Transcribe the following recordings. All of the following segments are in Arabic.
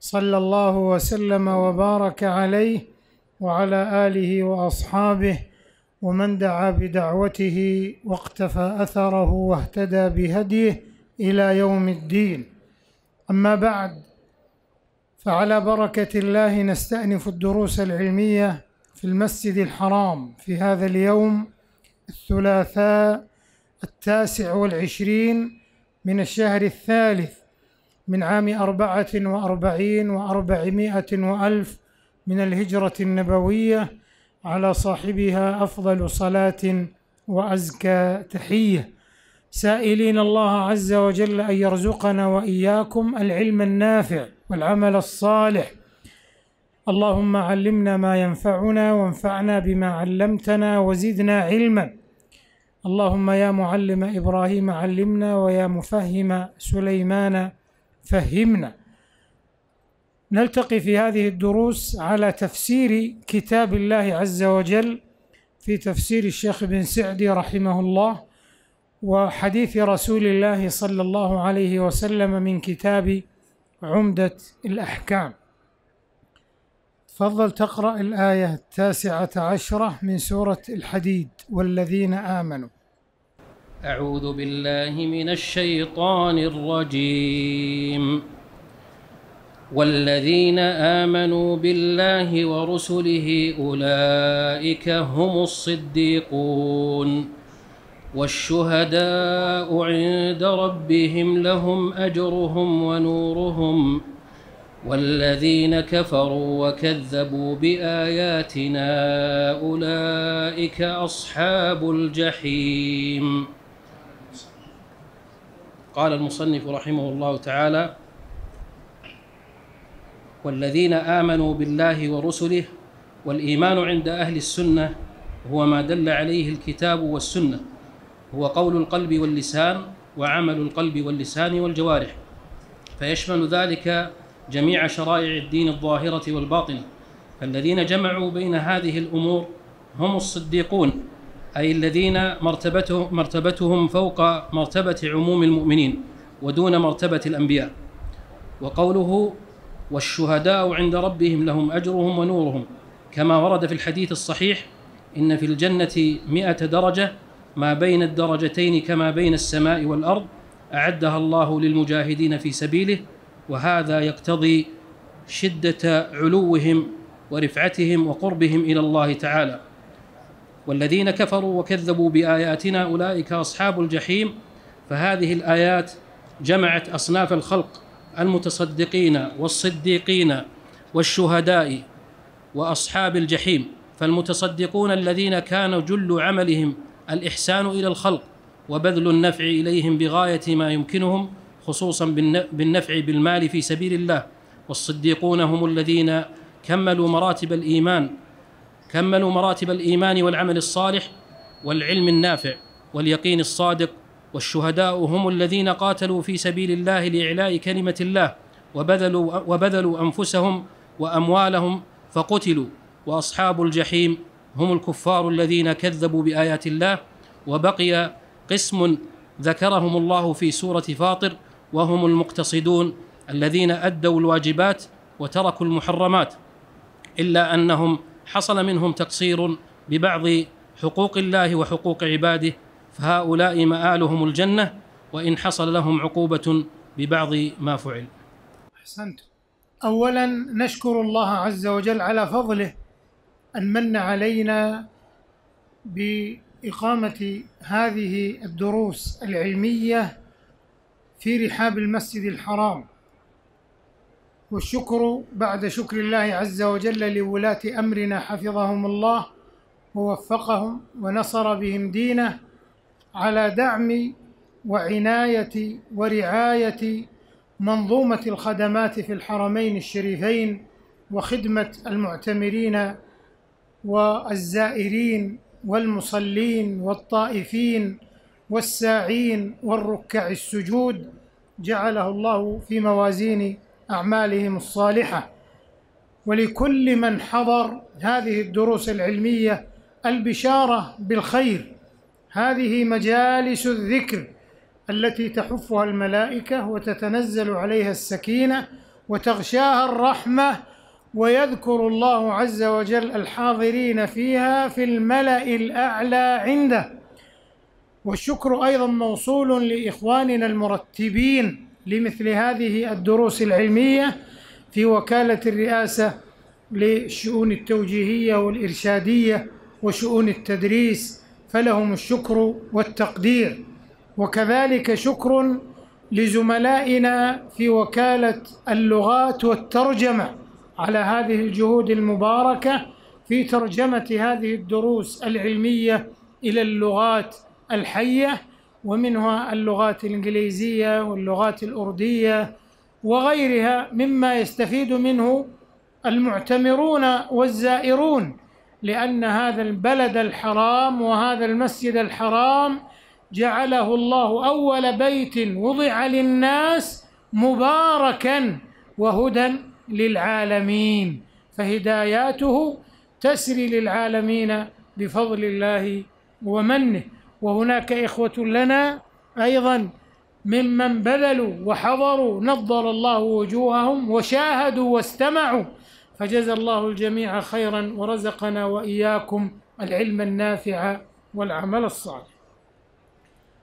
صلى الله وسلم وبارك عليه وعلى اله واصحابه ومن دعا بدعوته واقتفى اثره واهتدى بهديه الى يوم الدين اما بعد فعلى بركه الله نستانف الدروس العلميه في المسجد الحرام في هذا اليوم الثلاثاء التاسع والعشرين من الشهر الثالث من عام أربعة وأربعين وأربعمائة وألف من الهجرة النبوية على صاحبها أفضل صلاة وأزكى تحية سائلين الله عز وجل أن يرزقنا وإياكم العلم النافع والعمل الصالح اللهم علمنا ما ينفعنا وانفعنا بما علمتنا وزدنا علما اللهم يا معلم إبراهيم علمنا ويا مفهم سليمان فهمنا نلتقي في هذه الدروس على تفسير كتاب الله عز وجل في تفسير الشيخ بن سعدي رحمه الله وحديث رسول الله صلى الله عليه وسلم من كتاب عمدة الأحكام تفضل تقرأ الآية التاسعة عشرة من سورة الحديد والذين آمنوا أعوذ بالله من الشيطان الرجيم والذين آمنوا بالله ورسله أولئك هم الصديقون والشهداء عند ربهم لهم أجرهم ونورهم والذين كفروا وكذبوا بآياتنا أولئك أصحاب الجحيم قال المصنف رحمه الله تعالى والذين امنوا بالله ورسله والايمان عند اهل السنه هو ما دل عليه الكتاب والسنه هو قول القلب واللسان وعمل القلب واللسان والجوارح فيشمل ذلك جميع شرائع الدين الظاهره والباطنه فالذين جمعوا بين هذه الامور هم الصديقون أي الذين مرتبته مرتبتهم فوق مرتبة عموم المؤمنين ودون مرتبة الأنبياء وقوله والشهداء عند ربهم لهم أجرهم ونورهم كما ورد في الحديث الصحيح إن في الجنة مئة درجة ما بين الدرجتين كما بين السماء والأرض أعدها الله للمجاهدين في سبيله وهذا يقتضي شدة علوهم ورفعتهم وقربهم إلى الله تعالى والذين كفروا وكذبوا باياتنا اولئك اصحاب الجحيم فهذه الايات جمعت اصناف الخلق المتصدقين والصديقين والشهداء واصحاب الجحيم فالمتصدقون الذين كان جل عملهم الاحسان الى الخلق وبذل النفع اليهم بغايه ما يمكنهم خصوصا بالنفع بالمال في سبيل الله والصديقون هم الذين كملوا مراتب الايمان كملوا مراتب الايمان والعمل الصالح والعلم النافع واليقين الصادق والشهداء هم الذين قاتلوا في سبيل الله لاعلاء كلمه الله وبذلوا وبذلوا انفسهم واموالهم فقتلوا واصحاب الجحيم هم الكفار الذين كذبوا بايات الله وبقي قسم ذكرهم الله في سوره فاطر وهم المقتصدون الذين ادوا الواجبات وتركوا المحرمات الا انهم حصل منهم تقصير ببعض حقوق الله وحقوق عباده فهؤلاء مآلهم الجنة وإن حصل لهم عقوبة ببعض ما فعل أحسنت أولا نشكر الله عز وجل على فضله أن من علينا بإقامة هذه الدروس العلمية في رحاب المسجد الحرام والشكر بعد شكر الله عز وجل لولاة أمرنا حفظهم الله ووفقهم ونصر بهم دينه على دعم وعناية ورعاية منظومة الخدمات في الحرمين الشريفين وخدمة المعتمرين والزائرين والمصلين والطائفين والساعين والركع السجود جعله الله في موازين أعمالهم الصالحة ولكل من حضر هذه الدروس العلمية البشارة بالخير هذه مجالس الذكر التي تحفها الملائكة وتتنزل عليها السكينة وتغشاها الرحمة ويذكر الله عز وجل الحاضرين فيها في الملأ الأعلى عنده والشكر أيضا موصول لإخواننا المرتبين لمثل هذه الدروس العلمية في وكالة الرئاسة للشؤون التوجيهية والإرشادية وشؤون التدريس فلهم الشكر والتقدير وكذلك شكر لزملائنا في وكالة اللغات والترجمة على هذه الجهود المباركة في ترجمة هذه الدروس العلمية إلى اللغات الحية ومنها اللغات الإنجليزية واللغات الأردية وغيرها مما يستفيد منه المعتمرون والزائرون لأن هذا البلد الحرام وهذا المسجد الحرام جعله الله أول بيت وضع للناس مباركا وهدى للعالمين فهداياته تسري للعالمين بفضل الله ومنه وهناك إخوة لنا أيضا ممن بذلوا وحضروا نظر الله وجوههم وشاهدوا واستمعوا فجزى الله الجميع خيرا ورزقنا وإياكم العلم النافع والعمل الصالح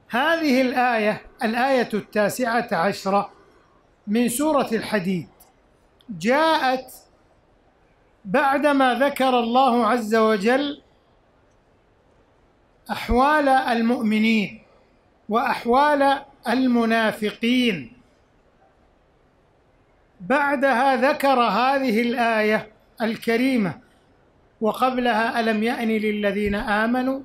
هذه الآية الآية التاسعة عشرة من سورة الحديد جاءت بعدما ذكر الله عز وجل احوال المؤمنين واحوال المنافقين بعدها ذكر هذه الايه الكريمه وقبلها الم يان للذين امنوا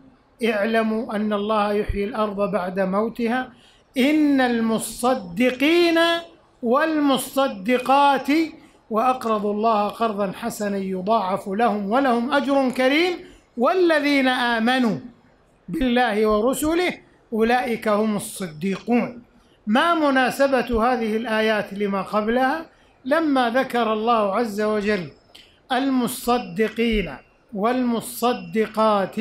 اعلموا ان الله يحيي الارض بعد موتها ان المصدقين والمصدقات واقرضوا الله قرضا حسنا يضاعف لهم ولهم اجر كريم والذين امنوا بالله ورسله أولئك هم الصديقون ما مناسبة هذه الآيات لما قبلها لما ذكر الله عز وجل المصدقين والمصدقات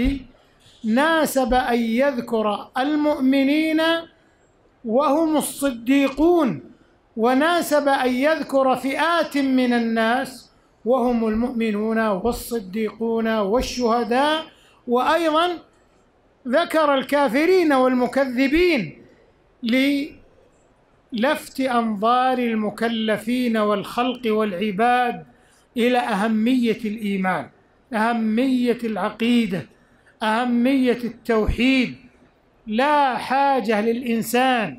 ناسب أن يذكر المؤمنين وهم الصديقون وناسب أن يذكر فئات من الناس وهم المؤمنون والصديقون والشهداء وأيضا ذكر الكافرين والمكذبين للفت انظار المكلفين والخلق والعباد الى اهميه الايمان اهميه العقيده اهميه التوحيد لا حاجه للانسان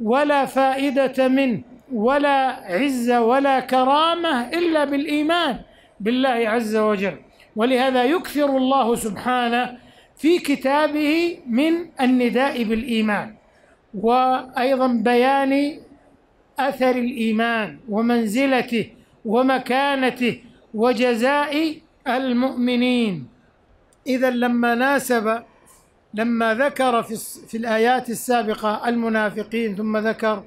ولا فائده منه ولا عزه ولا كرامه الا بالايمان بالله عز وجل ولهذا يكثر الله سبحانه في كتابه من النداء بالإيمان وأيضا بيان أثر الإيمان ومنزلته ومكانته وجزاء المؤمنين إذا لما ناسب لما ذكر في, في الآيات السابقة المنافقين ثم ذكر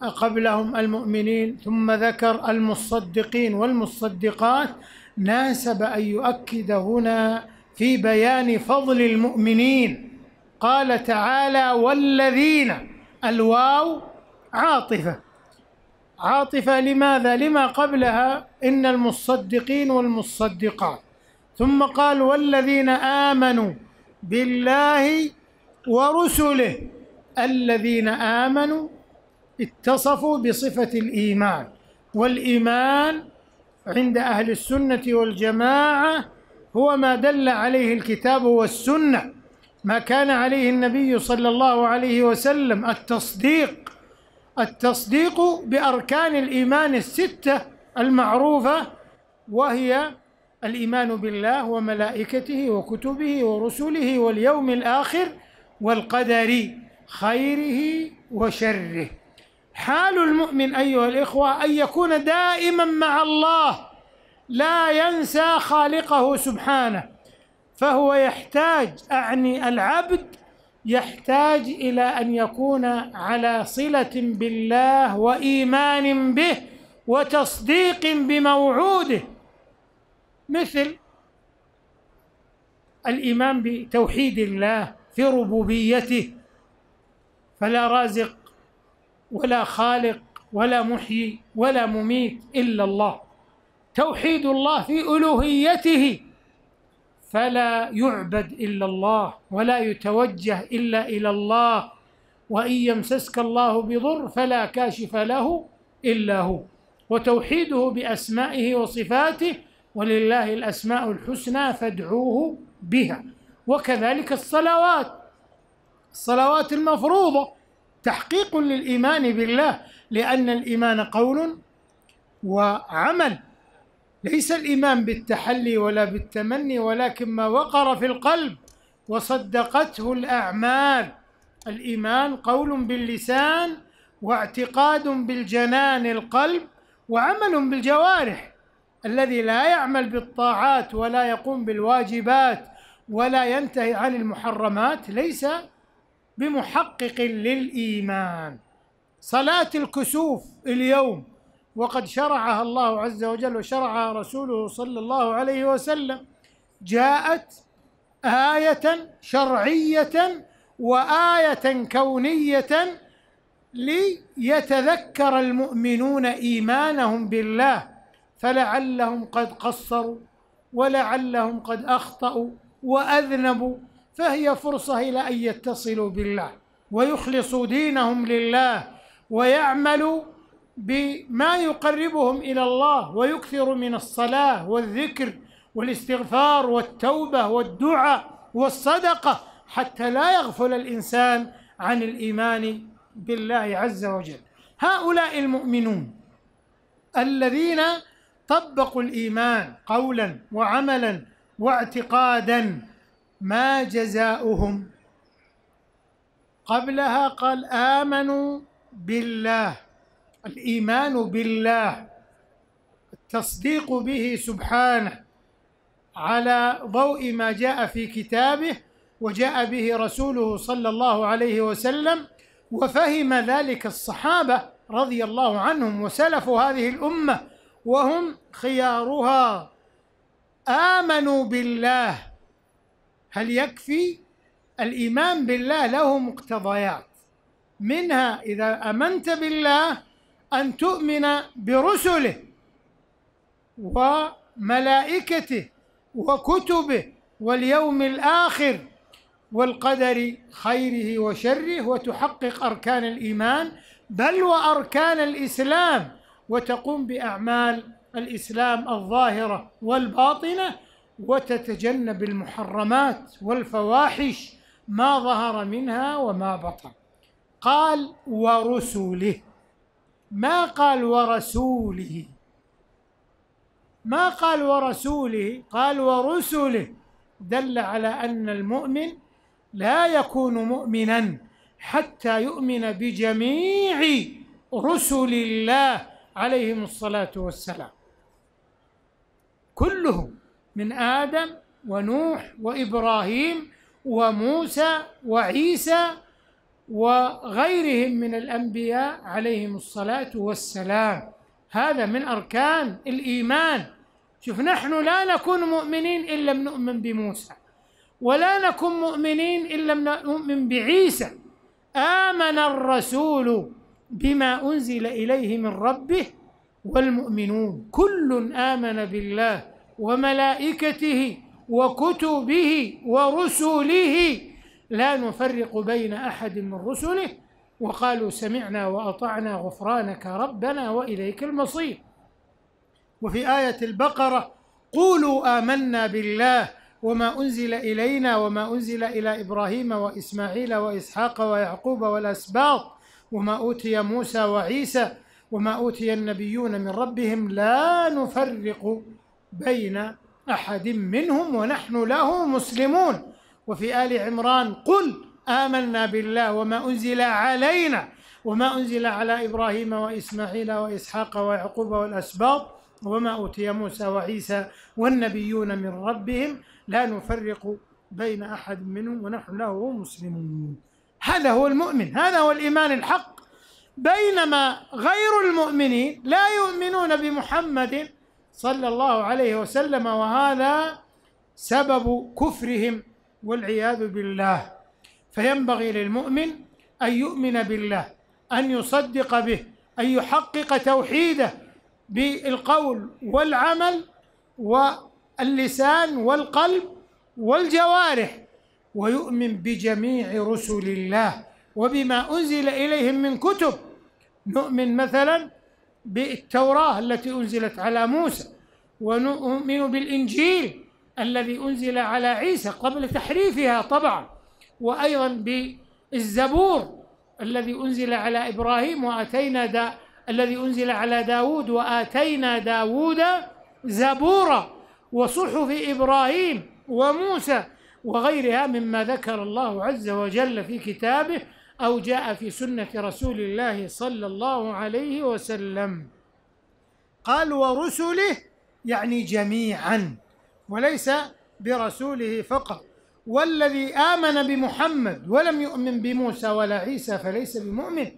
قبلهم المؤمنين ثم ذكر المصدقين والمصدقات ناسب أن يؤكد هنا في بيان فضل المؤمنين قال تعالى والذين الواو عاطفة عاطفة لماذا؟ لما قبلها إن المصدقين والمصدقات ثم قال والذين آمنوا بالله ورسله الذين آمنوا اتصفوا بصفة الإيمان والإيمان عند أهل السنة والجماعة هو ما دل عليه الكتاب والسنه ما كان عليه النبي صلى الله عليه وسلم التصديق التصديق باركان الايمان السته المعروفه وهي الايمان بالله وملائكته وكتبه ورسله واليوم الاخر والقدر خيره وشره حال المؤمن ايها الاخوه ان يكون دائما مع الله لا ينسى خالقه سبحانه فهو يحتاج اعني العبد يحتاج الى ان يكون على صله بالله وايمان به وتصديق بموعوده مثل الايمان بتوحيد الله في ربوبيته فلا رازق ولا خالق ولا محيي ولا مميت الا الله توحيد الله في ألوهيته فلا يعبد إلا الله ولا يتوجه إلا إلى الله وإن يمسسك الله بضر فلا كاشف له إلا هو وتوحيده بأسمائه وصفاته ولله الأسماء الحسنى فادعوه بها وكذلك الصلوات الصلوات المفروضة تحقيق للإيمان بالله لأن الإيمان قول وعمل ليس الإيمان بالتحلي ولا بالتمني ولكن ما وقر في القلب وصدقته الأعمال الإيمان قول باللسان واعتقاد بالجنان القلب وعمل بالجوارح الذي لا يعمل بالطاعات ولا يقوم بالواجبات ولا ينتهي عن المحرمات ليس بمحقق للإيمان صلاة الكسوف اليوم وقد شرعها الله عز وجل وشرعها رسوله صلى الله عليه وسلم جاءت آية شرعية وآية كونية ليتذكر المؤمنون إيمانهم بالله فلعلهم قد قصروا ولعلهم قد أخطأوا وأذنبوا فهي فرصة إلى أن يتصلوا بالله ويخلصوا دينهم لله ويعملوا بما يقربهم الى الله ويكثر من الصلاه والذكر والاستغفار والتوبه والدعاء والصدقه حتى لا يغفل الانسان عن الايمان بالله عز وجل هؤلاء المؤمنون الذين طبقوا الايمان قولا وعملا واعتقادا ما جزاؤهم قبلها قال امنوا بالله الايمان بالله التصديق به سبحانه على ضوء ما جاء في كتابه وجاء به رسوله صلى الله عليه وسلم وفهم ذلك الصحابه رضي الله عنهم وسلف هذه الامه وهم خيارها امنوا بالله هل يكفي الايمان بالله له مقتضيات منها اذا امنت بالله أن تؤمن برسله وملائكته وكتبه واليوم الآخر والقدر خيره وشره وتحقق أركان الإيمان بل وأركان الإسلام وتقوم بأعمال الإسلام الظاهرة والباطنة وتتجنب المحرمات والفواحش ما ظهر منها وما بطن قال ورسله ما قال ورسوله ما قال ورسوله قال ورسله دل على أن المؤمن لا يكون مؤمنا حتى يؤمن بجميع رسل الله عليهم الصلاة والسلام كلهم من آدم ونوح وإبراهيم وموسى وعيسى وغيرهم من الانبياء عليهم الصلاه والسلام هذا من اركان الايمان شوف نحن لا نكون مؤمنين ان لم نؤمن بموسى ولا نكن مؤمنين ان لم نؤمن بعيسى امن الرسول بما انزل اليه من ربه والمؤمنون كل امن بالله وملائكته وكتبه ورسله لا نفرق بين أحد من رسله وقالوا سمعنا وأطعنا غفرانك ربنا وإليك المصير وفي آية البقرة قولوا آمنا بالله وما أنزل إلينا وما أنزل إلى إبراهيم وإسماعيل وإسحاق ويعقوب والأسباط وما أوتي موسى وعيسى وما أوتي النبيون من ربهم لا نفرق بين أحد منهم ونحن له مسلمون وفي آل عمران قل آمنا بالله وما أنزل علينا وما أنزل على إبراهيم وإسماعيل وإسحاق ويعقوب والأسباط وما أوتي موسى وعيسى والنبيون من ربهم لا نفرق بين أحد منهم ونحن له مسلمون هذا هو المؤمن هذا هو الإيمان الحق بينما غير المؤمنين لا يؤمنون بمحمد صلى الله عليه وسلم وهذا سبب كفرهم والعياذ بالله فينبغي للمؤمن أن يؤمن بالله أن يصدق به أن يحقق توحيده بالقول والعمل واللسان والقلب والجوارح ويؤمن بجميع رسل الله وبما أنزل إليهم من كتب نؤمن مثلا بالتوراة التي أنزلت على موسى ونؤمن بالإنجيل الذي أنزل على عيسى قبل تحريفها طبعا وأيضا بالزبور الذي أنزل على إبراهيم وآتينا دا الذي أنزل على داود وآتينا داود زبورا وصحف إبراهيم وموسى وغيرها مما ذكر الله عز وجل في كتابه أو جاء في سنة رسول الله صلى الله عليه وسلم قال ورسله يعني جميعا وليس برسوله فقط والذي آمن بمحمد ولم يؤمن بموسى ولا عيسى فليس بمؤمن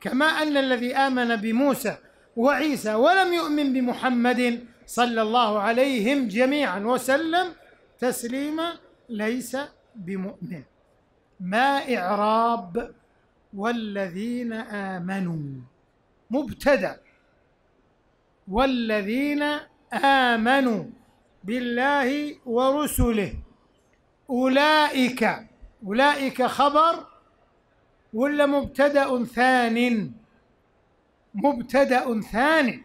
كما أن الذي آمن بموسى وعيسى ولم يؤمن بمحمد صلى الله عليهم جميعا وسلم تسليما ليس بمؤمن ما إعراب والذين آمنوا مبتدأ والذين آمنوا بالله ورسله أولئك أولئك خبر ولا مبتدأ ثان مبتدأ ثان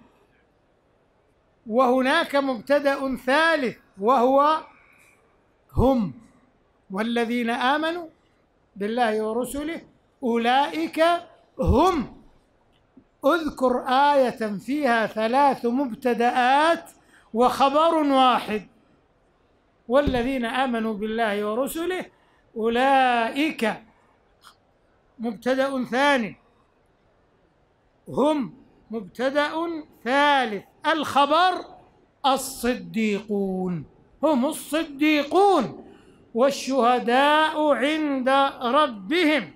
وهناك مبتدأ ثالث وهو هم والذين آمنوا بالله ورسله أولئك هم اذكر آية فيها ثلاث مبتدآت وخبر واحد والذين امنوا بالله ورسله اولئك مبتدا ثاني هم مبتدا ثالث الخبر الصديقون هم الصديقون والشهداء عند ربهم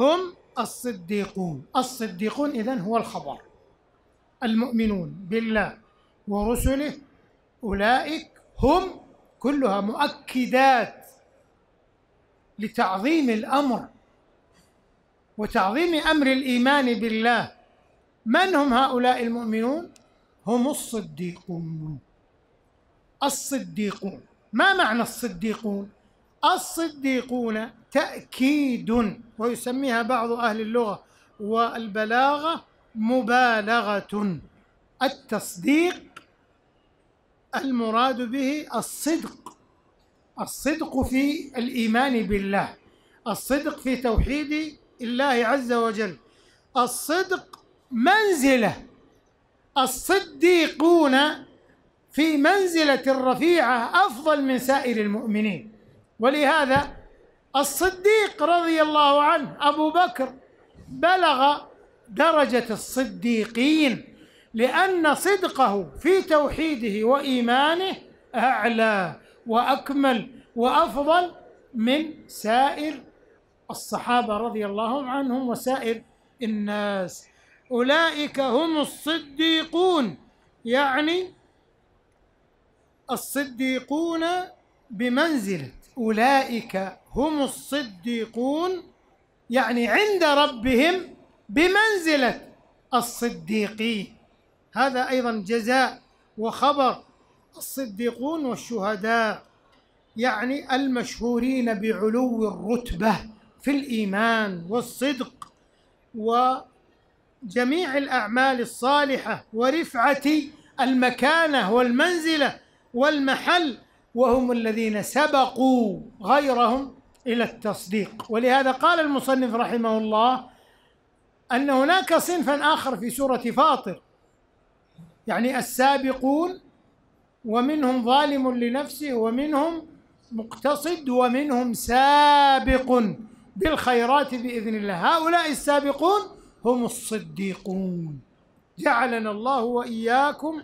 هم الصديقون الصديقون اذن هو الخبر المؤمنون بالله ورسله أولئك هم كلها مؤكدات لتعظيم الأمر وتعظيم أمر الإيمان بالله من هم هؤلاء المؤمنون؟ هم الصديقون الصديقون ما معنى الصديقون؟ الصديقون تأكيد ويسميها بعض أهل اللغة والبلاغة مبالغة التصديق المراد به الصدق الصدق في الايمان بالله الصدق في توحيد الله عز وجل الصدق منزله الصديقون في منزله رفيعه افضل من سائر المؤمنين ولهذا الصديق رضي الله عنه ابو بكر بلغ درجه الصديقين لأن صدقه في توحيده وإيمانه أعلى وأكمل وأفضل من سائر الصحابة رضي الله عنهم وسائر الناس أولئك هم الصديقون يعني الصديقون بمنزلة أولئك هم الصديقون يعني عند ربهم بمنزلة الصديقين هذا أيضا جزاء وخبر الصديقون والشهداء يعني المشهورين بعلو الرتبة في الإيمان والصدق وجميع الأعمال الصالحة ورفعة المكانة والمنزلة والمحل وهم الذين سبقوا غيرهم إلى التصديق ولهذا قال المصنف رحمه الله أن هناك صنفا آخر في سورة فاطر يعني السابقون ومنهم ظالم لنفسه ومنهم مقتصد ومنهم سابق بالخيرات باذن الله هؤلاء السابقون هم الصديقون جعلنا الله واياكم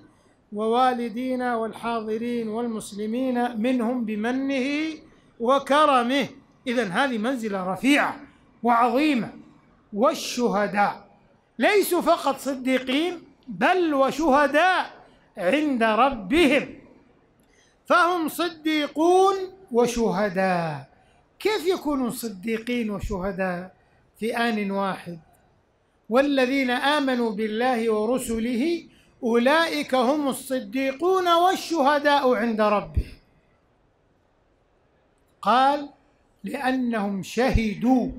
ووالدينا والحاضرين والمسلمين منهم بمنه وكرمه اذا هذه منزله رفيعه وعظيمه والشهداء ليسوا فقط صديقين بل وشهداء عند ربهم فهم صديقون وشهداء كيف يكونوا صديقين وشهداء في آن واحد والذين آمنوا بالله ورسله أولئك هم الصديقون والشهداء عند ربهم قال لأنهم شهدوا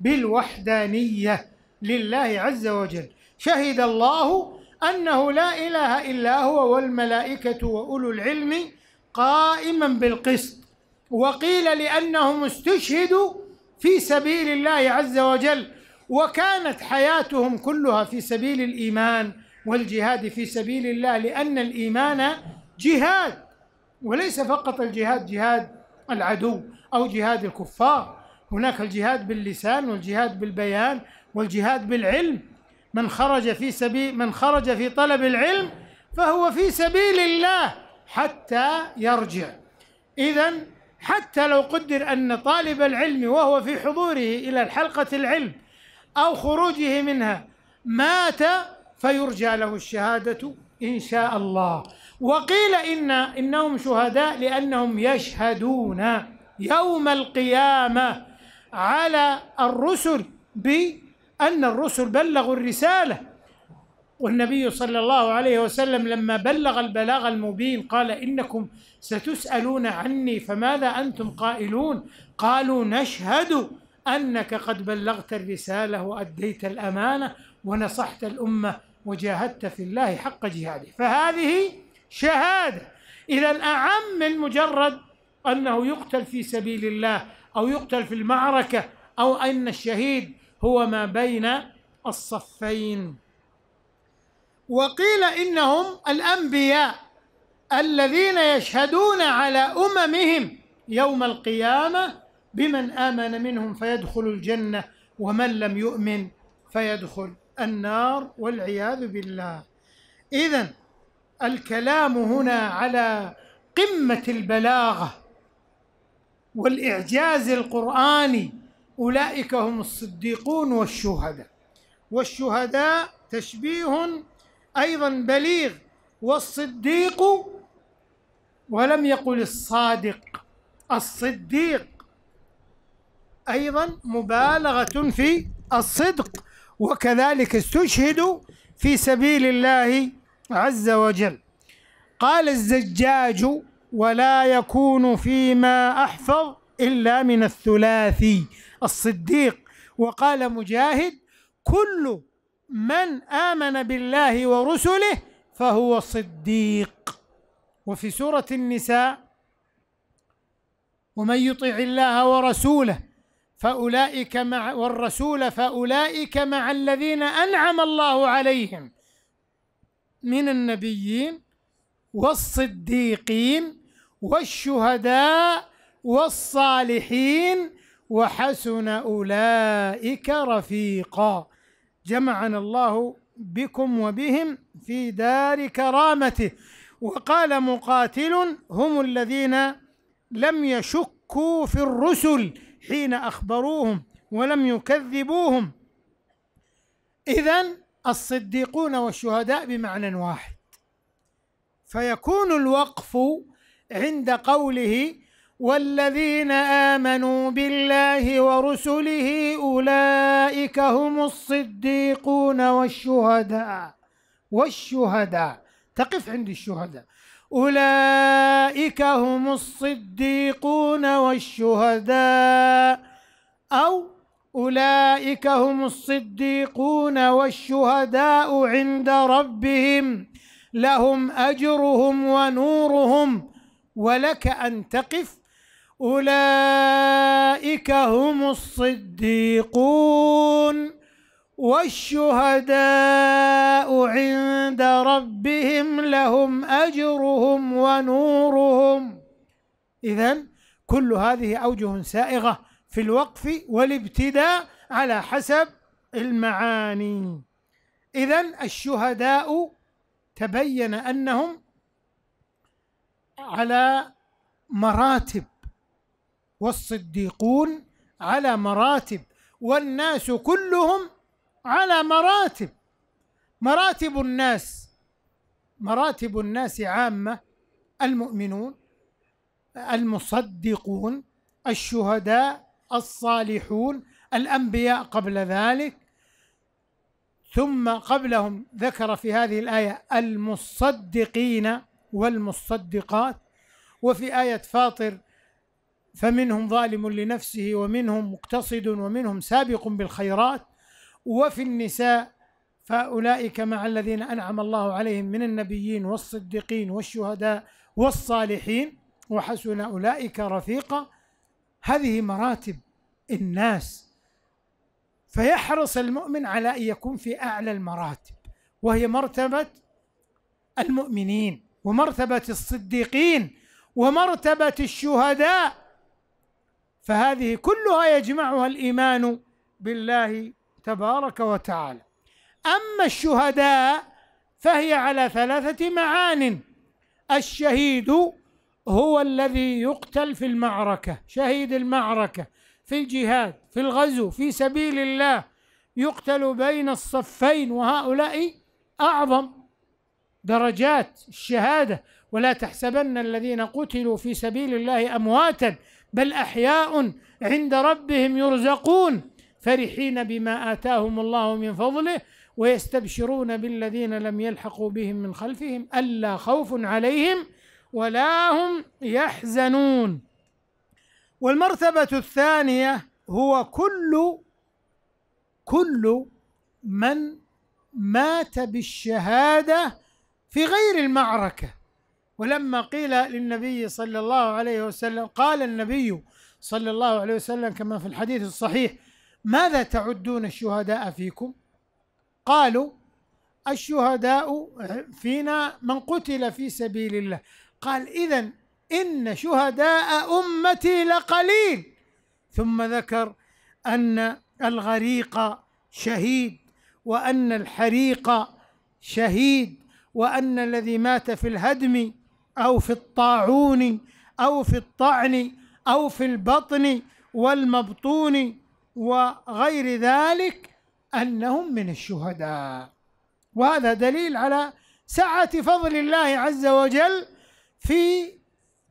بالوحدانية لله عز وجل شهد الله أنه لا إله إلا هو والملائكة وأولو العلم قائما بالقسط وقيل لأنهم استشهدوا في سبيل الله عز وجل وكانت حياتهم كلها في سبيل الإيمان والجهاد في سبيل الله لأن الإيمان جهاد وليس فقط الجهاد جهاد العدو أو جهاد الكفار هناك الجهاد باللسان والجهاد بالبيان والجهاد بالعلم من خرج في سبيل من خرج في طلب العلم فهو في سبيل الله حتى يرجع إذا حتى لو قدر أن طالب العلم وهو في حضوره إلى حلقة العلم أو خروجه منها مات فيرجى له الشهادة إن شاء الله وقيل إن إنهم شهداء لأنهم يشهدون يوم القيامة على الرسل ب أن الرسل بلغوا الرسالة والنبي صلى الله عليه وسلم لما بلغ البلاغ المبين قال إنكم ستسألون عني فماذا أنتم قائلون قالوا نشهد أنك قد بلغت الرسالة وأديت الأمانة ونصحت الأمة وجاهدت في الله حق جهاده فهذه شهادة إذا أعم من مجرد أنه يقتل في سبيل الله أو يقتل في المعركة أو أن الشهيد هو ما بين الصفين وقيل إنهم الأنبياء الذين يشهدون على أممهم يوم القيامة بمن آمن منهم فيدخل الجنة ومن لم يؤمن فيدخل النار والعياذ بالله إذا الكلام هنا على قمة البلاغة والإعجاز القرآني أولئك هم الصديقون والشهداء والشهداء تشبيه أيضا بليغ والصديق ولم يقل الصادق الصديق أيضا مبالغة في الصدق وكذلك استشهدوا في سبيل الله عز وجل قال الزجاج ولا يكون فيما أحفظ إلا من الثلاثي الصديق وقال مجاهد كل من آمن بالله ورسله فهو صديق وفي سورة النساء ومن يطع الله ورسوله فأولئك مع والرسول فأولئك مع الذين أنعم الله عليهم من النبيين والصديقين والشهداء والصالحين وحسن أولئك رفيقا جمعنا الله بكم وبهم في دار كرامته وقال مقاتل هم الذين لم يشكوا في الرسل حين أخبروهم ولم يكذبوهم إذا الصديقون والشهداء بمعنى واحد فيكون الوقف عند قوله والذين آمنوا بالله ورسله أولئك هم الصديقون والشهداء والشهداء تقف عند الشهداء أولئك هم الصديقون والشهداء أو أولئك هم الصديقون والشهداء عند ربهم لهم أجرهم ونورهم ولك أن تقف أولئك هم الصديقون والشهداء عند ربهم لهم أجرهم ونورهم إذا كل هذه أوجه سائغة في الوقف والابتداء على حسب المعاني إذا الشهداء تبين أنهم على مراتب والصديقون على مراتب والناس كلهم على مراتب مراتب الناس مراتب الناس عامه المؤمنون المصدقون الشهداء الصالحون الانبياء قبل ذلك ثم قبلهم ذكر في هذه الايه المصدقين والمصدقات وفي ايه فاطر فمنهم ظالم لنفسه ومنهم مقتصد ومنهم سابق بالخيرات وفي النساء فاولئك مع الذين انعم الله عليهم من النبيين والصديقين والشهداء والصالحين وحسن اولئك رفيقا هذه مراتب الناس فيحرص المؤمن على ان يكون في اعلى المراتب وهي مرتبه المؤمنين ومرتبه الصديقين ومرتبه الشهداء فهذه كلها يجمعها الايمان بالله تبارك وتعالى اما الشهداء فهي على ثلاثه معان الشهيد هو الذي يقتل في المعركه شهيد المعركه في الجهاد في الغزو في سبيل الله يقتل بين الصفين وهؤلاء اعظم درجات الشهاده ولا تحسبن الذين قتلوا في سبيل الله امواتا بل أحياء عند ربهم يرزقون فرحين بما آتاهم الله من فضله ويستبشرون بالذين لم يلحقوا بهم من خلفهم ألا خوف عليهم ولا هم يحزنون والمرتبة الثانية هو كل كل من مات بالشهادة في غير المعركة ولما قيل للنبي صلى الله عليه وسلم قال النبي صلى الله عليه وسلم كما في الحديث الصحيح ماذا تعدون الشهداء فيكم قالوا الشهداء فينا من قتل في سبيل الله قال إذا إن شهداء أمتي لقليل ثم ذكر أن الغريق شهيد وأن الحريق شهيد وأن الذي مات في الهدم أو في الطاعون أو في الطعن أو في البطن والمبطون وغير ذلك أنهم من الشهداء وهذا دليل على سعة فضل الله عز وجل في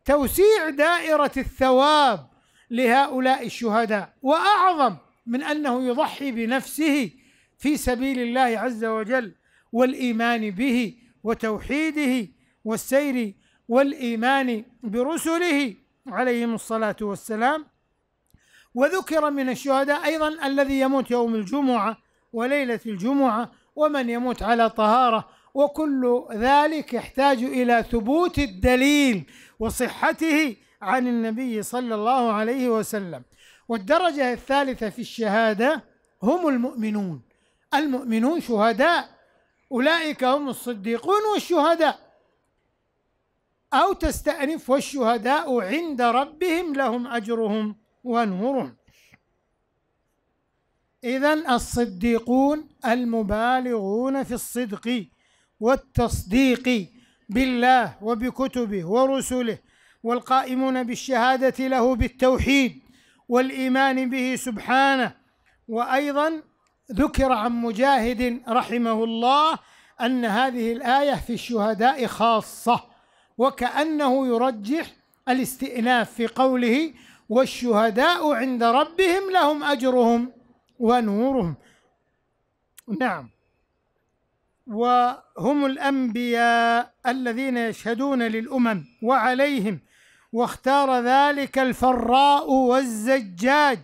توسيع دائرة الثواب لهؤلاء الشهداء وأعظم من أنه يضحي بنفسه في سبيل الله عز وجل والإيمان به وتوحيده والسير والايمان برسله عليهم الصلاه والسلام وذكر من الشهداء ايضا الذي يموت يوم الجمعه وليله الجمعه ومن يموت على طهاره وكل ذلك يحتاج الى ثبوت الدليل وصحته عن النبي صلى الله عليه وسلم والدرجه الثالثه في الشهاده هم المؤمنون المؤمنون شهداء اولئك هم الصديقون والشهداء أو تستأنف والشهداء عند ربهم لهم أجرهم ونورهم إذا الصديقون المبالغون في الصدق والتصديق بالله وبكتبه ورسله والقائمون بالشهادة له بالتوحيد والإيمان به سبحانه وأيضا ذكر عن مجاهد رحمه الله أن هذه الآية في الشهداء خاصة وكأنه يرجح الاستئناف في قوله والشهداء عند ربهم لهم أجرهم ونورهم نعم وهم الأنبياء الذين يشهدون للأمم وعليهم واختار ذلك الفراء والزجاج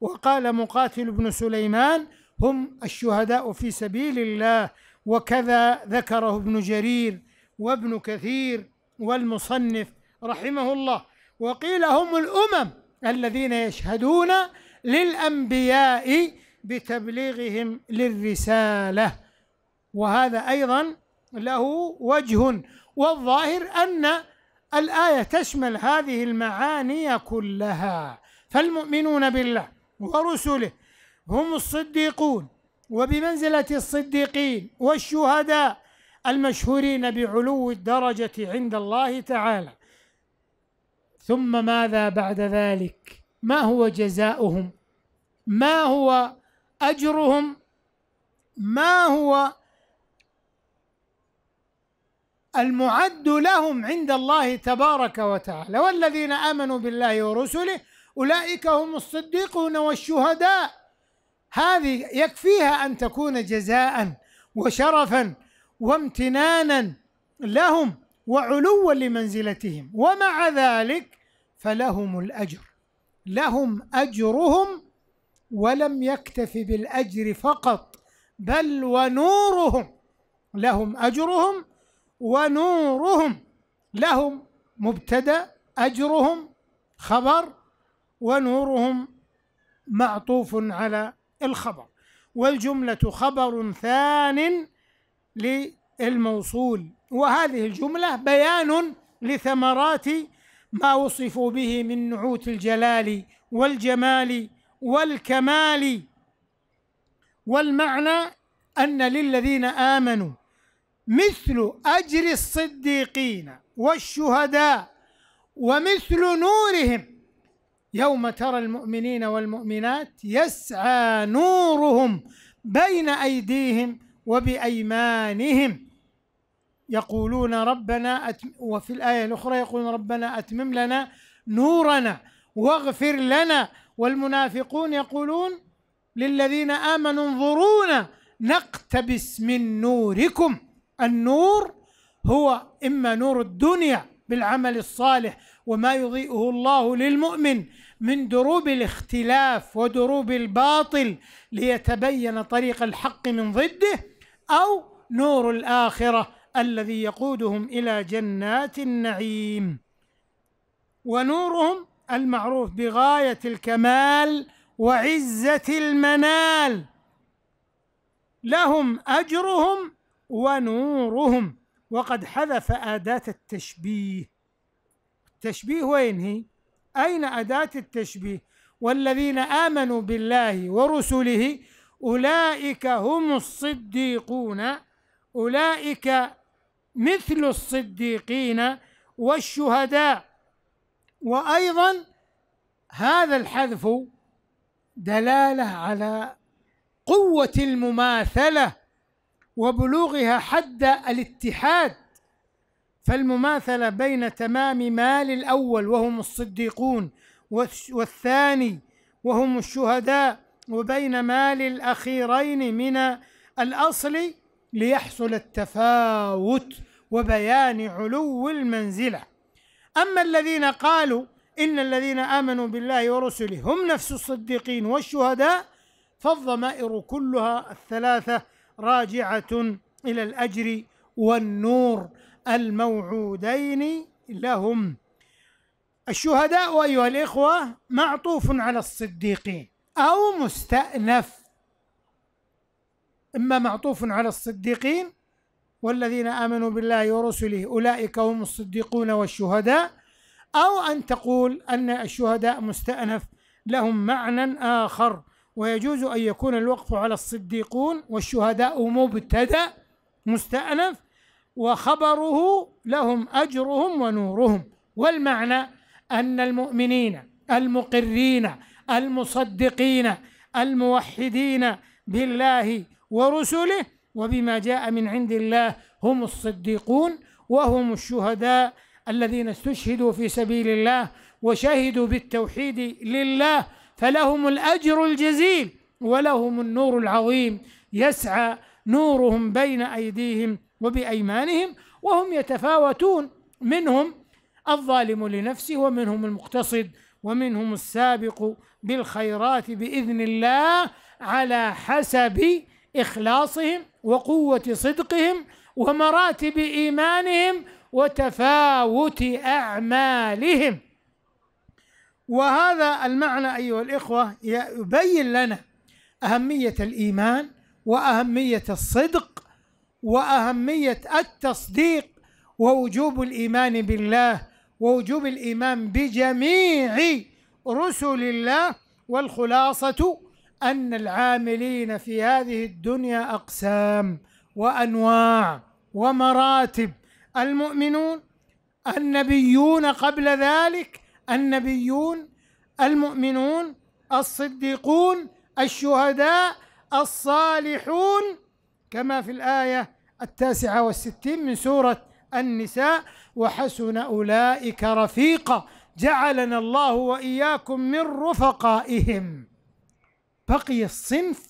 وقال مقاتل بن سليمان هم الشهداء في سبيل الله وكذا ذكره ابن جرير وابن كثير والمصنف رحمه الله وقيل هم الأمم الذين يشهدون للأنبياء بتبليغهم للرسالة وهذا أيضا له وجه والظاهر أن الآية تشمل هذه المعاني كلها فالمؤمنون بالله ورسله هم الصديقون وبمنزلة الصديقين والشهداء المشهورين بعلو الدرجة عند الله تعالى ثم ماذا بعد ذلك ما هو جزاؤهم ما هو أجرهم ما هو المعد لهم عند الله تبارك وتعالى والذين امنوا بالله ورسله اولئك هم الصديقون والشهداء هذه يكفيها ان تكون جزاء وشرفا وامتنانا لهم وعلوا لمنزلتهم ومع ذلك فلهم الاجر لهم اجرهم ولم يكتف بالاجر فقط بل ونورهم لهم اجرهم ونورهم لهم مبتدا اجرهم خبر ونورهم معطوف على الخبر والجمله خبر ثان للموصول وهذه الجملة بيان لثمرات ما وصفوا به من نعوت الجلال والجمال والكمال والمعنى أن للذين آمنوا مثل أجر الصديقين والشهداء ومثل نورهم يوم ترى المؤمنين والمؤمنات يسعى نورهم بين أيديهم وبأيمانهم يقولون ربنا أتم وفي الآية الأخرى يقولون ربنا أتمم لنا نورنا واغفر لنا والمنافقون يقولون للذين آمنوا انظرونا نقتبس من نوركم النور هو إما نور الدنيا بالعمل الصالح وما يضيئه الله للمؤمن من دروب الاختلاف ودروب الباطل ليتبين طريق الحق من ضده أو نور الآخرة الذي يقودهم إلى جنات النعيم ونورهم المعروف بغاية الكمال وعزة المنال لهم أجرهم ونورهم وقد حذف أداة التشبيه التشبيه وين هي؟ أين أداة التشبيه؟ والذين آمنوا بالله ورسله أولئك هم الصديقون أولئك مثل الصديقين والشهداء وأيضا هذا الحذف دلالة على قوة المماثلة وبلوغها حد الاتحاد فالمماثلة بين تمام مال الأول وهم الصديقون والثاني وهم الشهداء وبين مال الأخيرين من الأصل ليحصل التفاوت وبيان علو المنزلة أما الذين قالوا إن الذين آمنوا بالله ورسله هم نفس الصديقين والشهداء فالضمائر كلها الثلاثة راجعة إلى الأجر والنور الموعودين لهم الشهداء أيها الإخوة معطوف على الصديقين أو مستأنف إما معطوف على الصديقين والذين آمنوا بالله ورسله أولئك هم الصديقون والشهداء أو أن تقول أن الشهداء مستأنف لهم معنى آخر ويجوز أن يكون الوقف على الصديقون والشهداء مبتدأ مستأنف وخبره لهم أجرهم ونورهم والمعنى أن المؤمنين المقرين المصدقين الموحدين بالله ورسله وبما جاء من عند الله هم الصديقون وهم الشهداء الذين استشهدوا في سبيل الله وشهدوا بالتوحيد لله فلهم الاجر الجزيل ولهم النور العظيم يسعى نورهم بين ايديهم وبايمانهم وهم يتفاوتون منهم الظالم لنفسه ومنهم المقتصد ومنهم السابق بالخيرات باذن الله على حسب اخلاصهم وقوه صدقهم ومراتب ايمانهم وتفاوت اعمالهم وهذا المعنى ايها الاخوه يبين لنا اهميه الايمان واهميه الصدق واهميه التصديق ووجوب الايمان بالله ووجوب الإيمان بجميع رسل الله والخلاصة أن العاملين في هذه الدنيا أقسام وأنواع ومراتب المؤمنون النبيون قبل ذلك النبيون المؤمنون الصديقون الشهداء الصالحون كما في الآية التاسعة والستين من سورة النساء وحسن أولئك رفيقا جعلنا الله وإياكم من رفقائهم بقي الصنف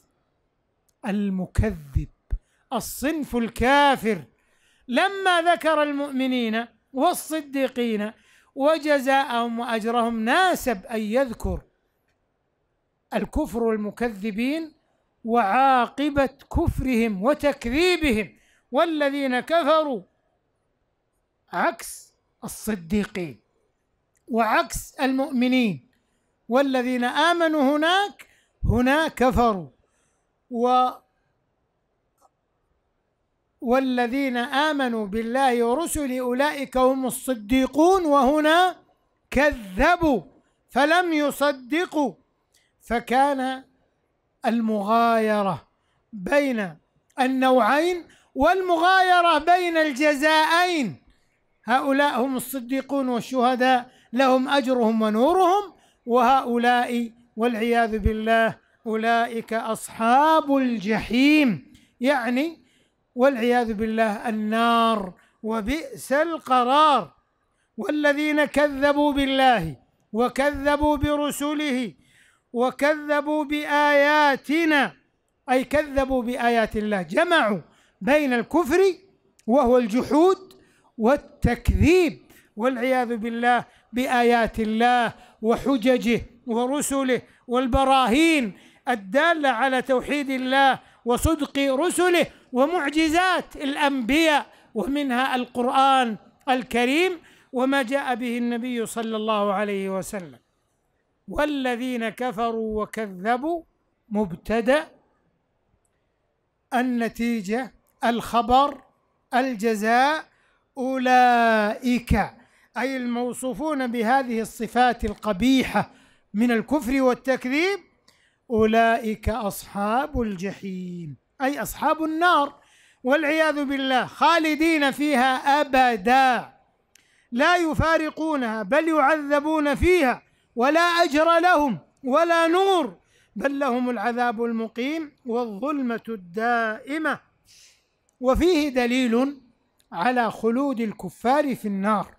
المكذب الصنف الكافر لما ذكر المؤمنين والصديقين وجزاءهم واجرهم ناسب ان يذكر الكفر المكذبين وعاقبه كفرهم وتكذيبهم والذين كفروا عكس الصديقين وعكس المؤمنين والذين امنوا هناك هنا كفروا و والذين امنوا بالله ورسله اولئك هم الصديقون وهنا كذبوا فلم يصدقوا فكان المغايره بين النوعين والمغايره بين الجزائين هؤلاء هم الصديقون والشهداء لهم اجرهم ونورهم وهؤلاء والعياذ بالله اولئك اصحاب الجحيم يعني والعياذ بالله النار وبئس القرار والذين كذبوا بالله وكذبوا برسله وكذبوا باياتنا اي كذبوا بايات الله جمعوا بين الكفر وهو الجحود والتكذيب والعياذ بالله بايات الله وحججه ورسله والبراهين الداله على توحيد الله وصدق رسله ومعجزات الانبياء ومنها القران الكريم وما جاء به النبي صلى الله عليه وسلم والذين كفروا وكذبوا مبتدا النتيجه الخبر الجزاء أولئك أي الموصوفون بهذه الصفات القبيحة من الكفر والتكذيب أولئك أصحاب الجحيم أي أصحاب النار والعياذ بالله خالدين فيها أبدا لا يفارقونها بل يعذبون فيها ولا أجر لهم ولا نور بل لهم العذاب المقيم والظلمة الدائمة وفيه دليل على خلود الكفار في النار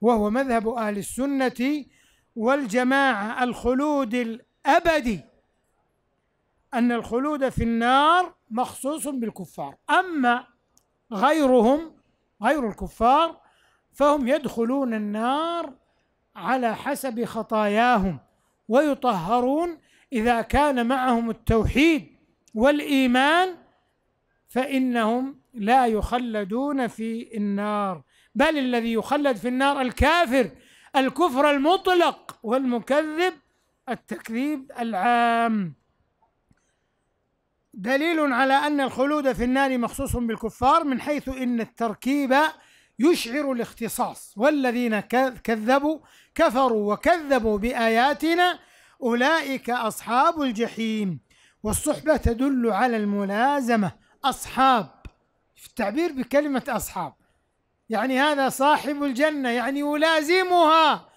وهو مذهب أهل السنة والجماعة الخلود الأبدي أن الخلود في النار مخصوص بالكفار أما غيرهم غير الكفار فهم يدخلون النار على حسب خطاياهم ويطهرون إذا كان معهم التوحيد والإيمان فإنهم لا يخلدون في النار بل الذي يخلد في النار الكافر الكفر المطلق والمكذب التكذيب العام دليل على ان الخلود في النار مخصوص بالكفار من حيث ان التركيب يشعر الاختصاص والذين كذبوا كفروا وكذبوا باياتنا اولئك اصحاب الجحيم والصحبه تدل على الملازمه اصحاب في التعبير بكلمة أصحاب يعني هذا صاحب الجنة يعني يلازمها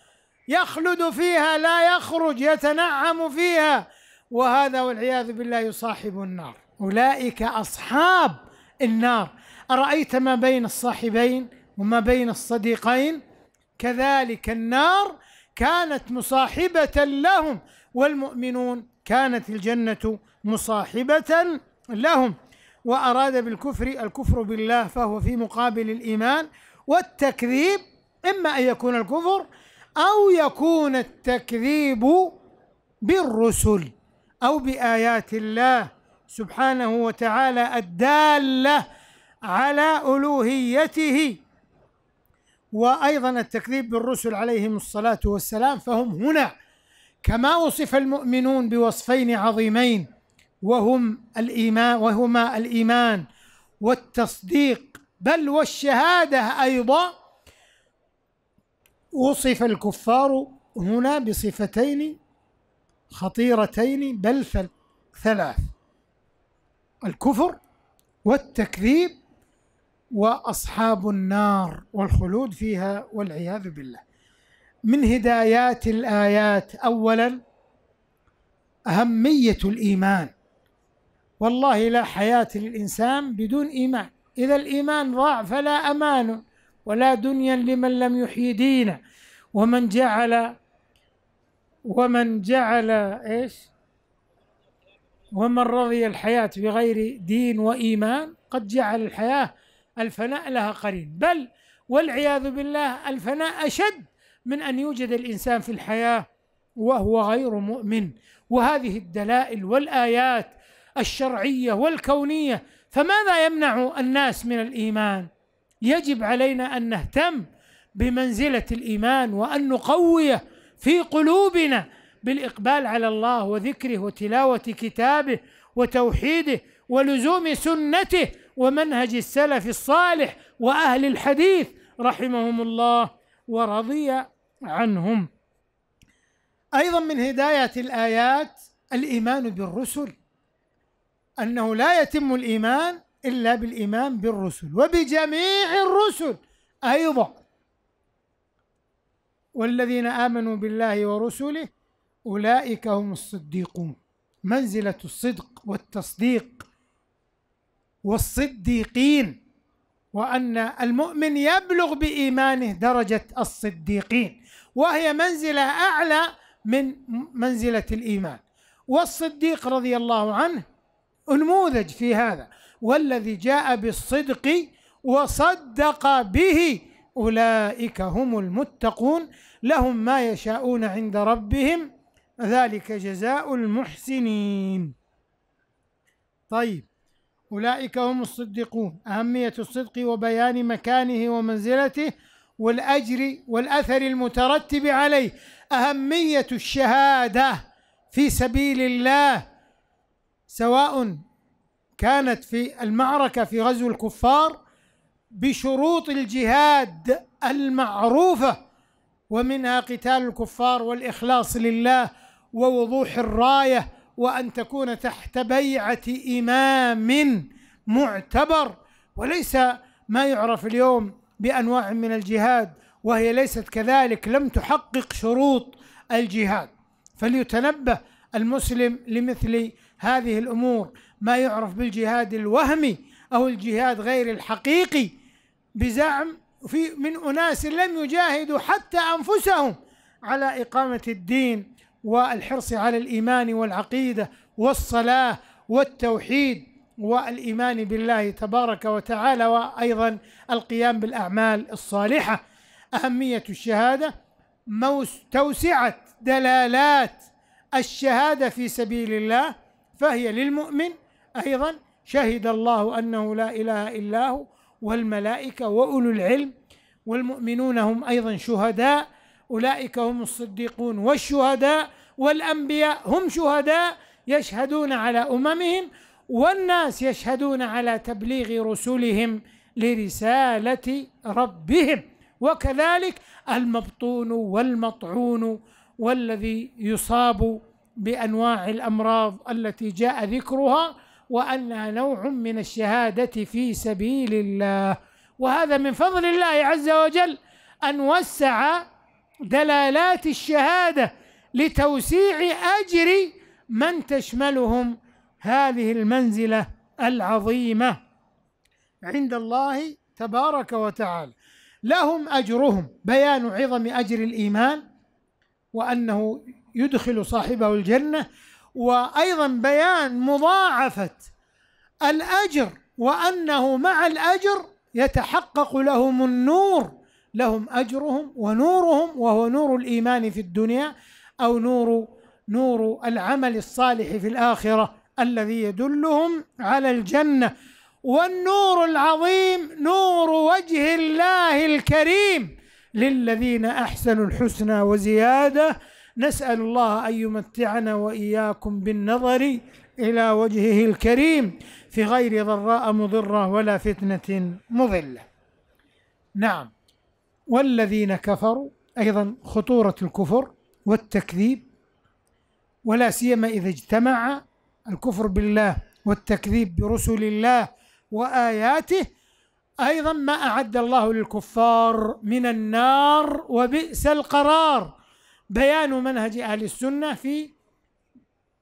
يخلد فيها لا يخرج يتنعم فيها وهذا والعياذ بالله يصاحب النار أولئك أصحاب النار أرأيت ما بين الصاحبين وما بين الصديقين كذلك النار كانت مصاحبة لهم والمؤمنون كانت الجنة مصاحبة لهم وأراد بالكفر الكفر بالله فهو في مقابل الإيمان والتكذيب إما أن يكون الكفر أو يكون التكذيب بالرسل أو بآيات الله سبحانه وتعالى الدالة على ألوهيته وأيضا التكذيب بالرسل عليهم الصلاة والسلام فهم هنا كما وصف المؤمنون بوصفين عظيمين وهم الإيمان وهما الإيمان والتصديق بل والشهادة أيضا وصف الكفار هنا بصفتين خطيرتين بل ثلاث الكفر والتكذيب واصحاب النار والخلود فيها والعياذ بالله من هدايات الايات اولا اهميه الايمان والله لا حياة للإنسان بدون إيمان إذا الإيمان ضاع فلا أمان ولا دنيا لمن لم يحيي دينا ومن جعل ومن جعل ايش؟ ومن رضي الحياة بغير دين وإيمان قد جعل الحياة الفناء لها قرين بل والعياذ بالله الفناء أشد من أن يوجد الإنسان في الحياة وهو غير مؤمن وهذه الدلائل والآيات الشرعيه والكونيه فماذا يمنع الناس من الايمان يجب علينا ان نهتم بمنزله الايمان وان نقويه في قلوبنا بالاقبال على الله وذكره وتلاوه كتابه وتوحيده ولزوم سنته ومنهج السلف الصالح واهل الحديث رحمهم الله ورضي عنهم ايضا من هدايه الايات الايمان بالرسل انه لا يتم الايمان الا بالايمان بالرسل وبجميع الرسل ايضا والذين امنوا بالله ورسله اولئك هم الصديقون منزله الصدق والتصديق والصديقين وان المؤمن يبلغ بايمانه درجه الصديقين وهي منزله اعلى من منزله الايمان والصديق رضي الله عنه نموذج في هذا والذي جاء بالصدق وصدق به أولئك هم المتقون لهم ما يشاءون عند ربهم ذلك جزاء المحسنين طيب أولئك هم الصدقون أهمية الصدق وبيان مكانه ومنزلته والأجر والأثر المترتب عليه أهمية الشهادة في سبيل الله سواء كانت في المعركه في غزو الكفار بشروط الجهاد المعروفه ومنها قتال الكفار والاخلاص لله ووضوح الرايه وان تكون تحت بيعه امام معتبر وليس ما يعرف اليوم بانواع من الجهاد وهي ليست كذلك لم تحقق شروط الجهاد فليتنبه المسلم لمثل هذه الامور ما يعرف بالجهاد الوهمي او الجهاد غير الحقيقي بزعم في من اناس لم يجاهدوا حتى انفسهم على اقامه الدين والحرص على الايمان والعقيده والصلاه والتوحيد والايمان بالله تبارك وتعالى وايضا القيام بالاعمال الصالحه اهميه الشهاده توسعه دلالات الشهاده في سبيل الله فهي للمؤمن أيضا شهد الله أنه لا إله إلا هو والملائكة وأولو العلم والمؤمنون هم أيضا شهداء أولئك هم الصديقون والشهداء والأنبياء هم شهداء يشهدون على أممهم والناس يشهدون على تبليغ رسلهم لرسالة ربهم وكذلك المبطون والمطعون والذي يصاب بانواع الامراض التي جاء ذكرها وانها نوع من الشهاده في سبيل الله وهذا من فضل الله عز وجل ان وسع دلالات الشهاده لتوسيع اجر من تشملهم هذه المنزله العظيمه عند الله تبارك وتعالى لهم اجرهم بيان عظم اجر الايمان وانه يدخل صاحبه الجنة وأيضا بيان مضاعفة الأجر وأنه مع الأجر يتحقق لهم النور لهم أجرهم ونورهم وهو نور الإيمان في الدنيا أو نور نور العمل الصالح في الآخرة الذي يدلهم على الجنة والنور العظيم نور وجه الله الكريم للذين أحسنوا الحسنى وزيادة نسال الله ان يمتعنا واياكم بالنظر الى وجهه الكريم في غير ضراء مضره ولا فتنه مضله نعم والذين كفروا ايضا خطوره الكفر والتكذيب ولا سيما اذا اجتمع الكفر بالله والتكذيب برسل الله واياته ايضا ما اعد الله للكفار من النار وبئس القرار بيان منهج أهل السنة في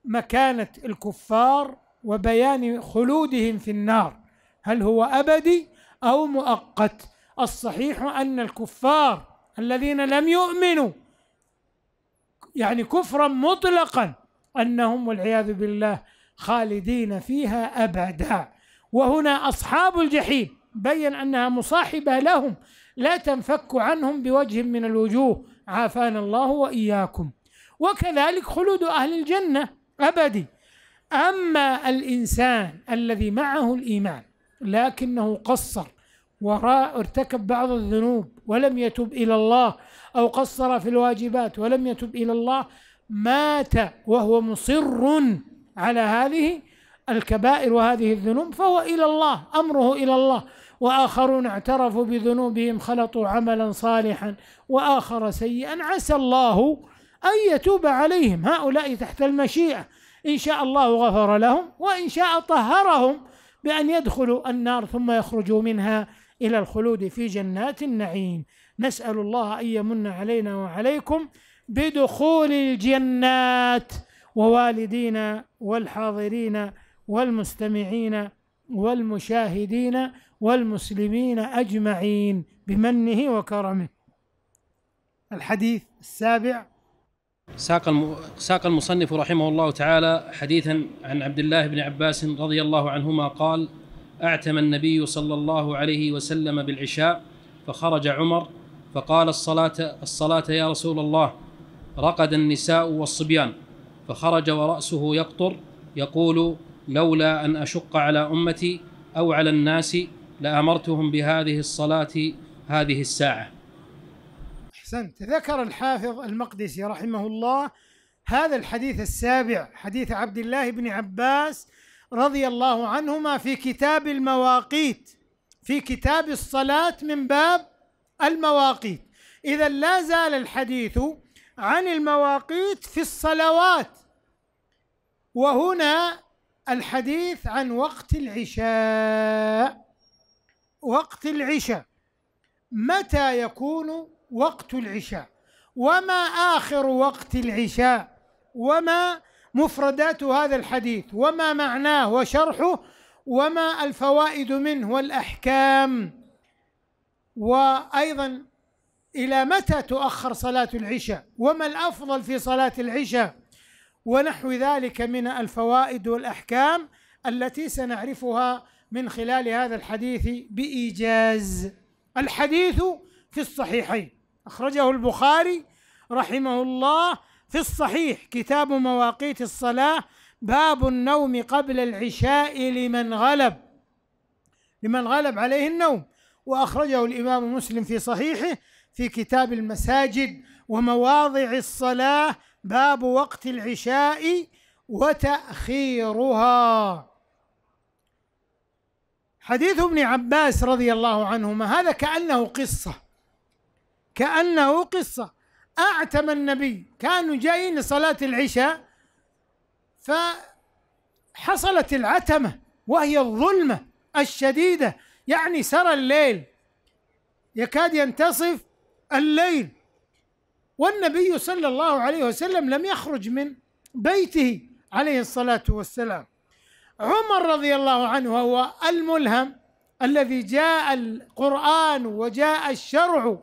مكانة الكفار وبيان خلودهم في النار هل هو أبدي أو مؤقت الصحيح أن الكفار الذين لم يؤمنوا يعني كفرا مطلقا أنهم والعياذ بالله خالدين فيها أبدا وهنا أصحاب الجحيم بين أنها مصاحبة لهم لا تنفك عنهم بوجه من الوجوه عافانا الله واياكم وكذلك خلود اهل الجنه ابدي اما الانسان الذي معه الايمان لكنه قصر وراء ارتكب بعض الذنوب ولم يتب الى الله او قصر في الواجبات ولم يتب الى الله مات وهو مصر على هذه الكبائر وهذه الذنوب فهو الى الله امره الى الله وآخرون اعترفوا بذنوبهم خلطوا عملا صالحا وآخر سيئا عسى الله أن يتوب عليهم هؤلاء تحت المشيئة إن شاء الله غفر لهم وإن شاء طهرهم بأن يدخلوا النار ثم يخرجوا منها إلى الخلود في جنات النعيم نسأل الله أن يمن علينا وعليكم بدخول الجنات ووالدينا والحاضرين والمستمعين والمشاهدين والمسلمين أجمعين بمنه وكرمه الحديث السابع ساق ساق المصنف رحمه الله تعالى حديثا عن عبد الله بن عباس رضي الله عنهما قال اعتم النبي صلى الله عليه وسلم بالعشاء فخرج عمر فقال الصلاة الصلاة يا رسول الله رقد النساء والصبيان فخرج ورأسه يقطر يقول لولا أن أشق على أمتي أو على الناس لامرتهم بهذه الصلاه هذه الساعه. احسنت ذكر الحافظ المقدسي رحمه الله هذا الحديث السابع حديث عبد الله بن عباس رضي الله عنهما في كتاب المواقيت في كتاب الصلاه من باب المواقيت اذا لا زال الحديث عن المواقيت في الصلوات وهنا الحديث عن وقت العشاء وقت العشاء متى يكون وقت العشاء وما آخر وقت العشاء وما مفردات هذا الحديث وما معناه وشرحه وما الفوائد منه والأحكام وأيضا إلى متى تؤخر صلاة العشاء وما الأفضل في صلاة العشاء ونحو ذلك من الفوائد والأحكام التي سنعرفها من خلال هذا الحديث بإيجاز الحديث في الصحيحين أخرجه البخاري رحمه الله في الصحيح كتاب مواقيت الصلاة باب النوم قبل العشاء لمن غلب لمن غلب عليه النوم وأخرجه الإمام مسلم في صحيحه في كتاب المساجد ومواضع الصلاة باب وقت العشاء وتأخيرها حديث ابن عباس رضي الله عنهما هذا كأنه قصة كأنه قصة أعتم النبي كانوا جايين لصلاة العشاء فحصلت العتمة وهي الظلمة الشديدة يعني سرى الليل يكاد ينتصف الليل والنبي صلى الله عليه وسلم لم يخرج من بيته عليه الصلاة والسلام عمر رضي الله عنه هو الملهم الذي جاء القرآن وجاء الشرع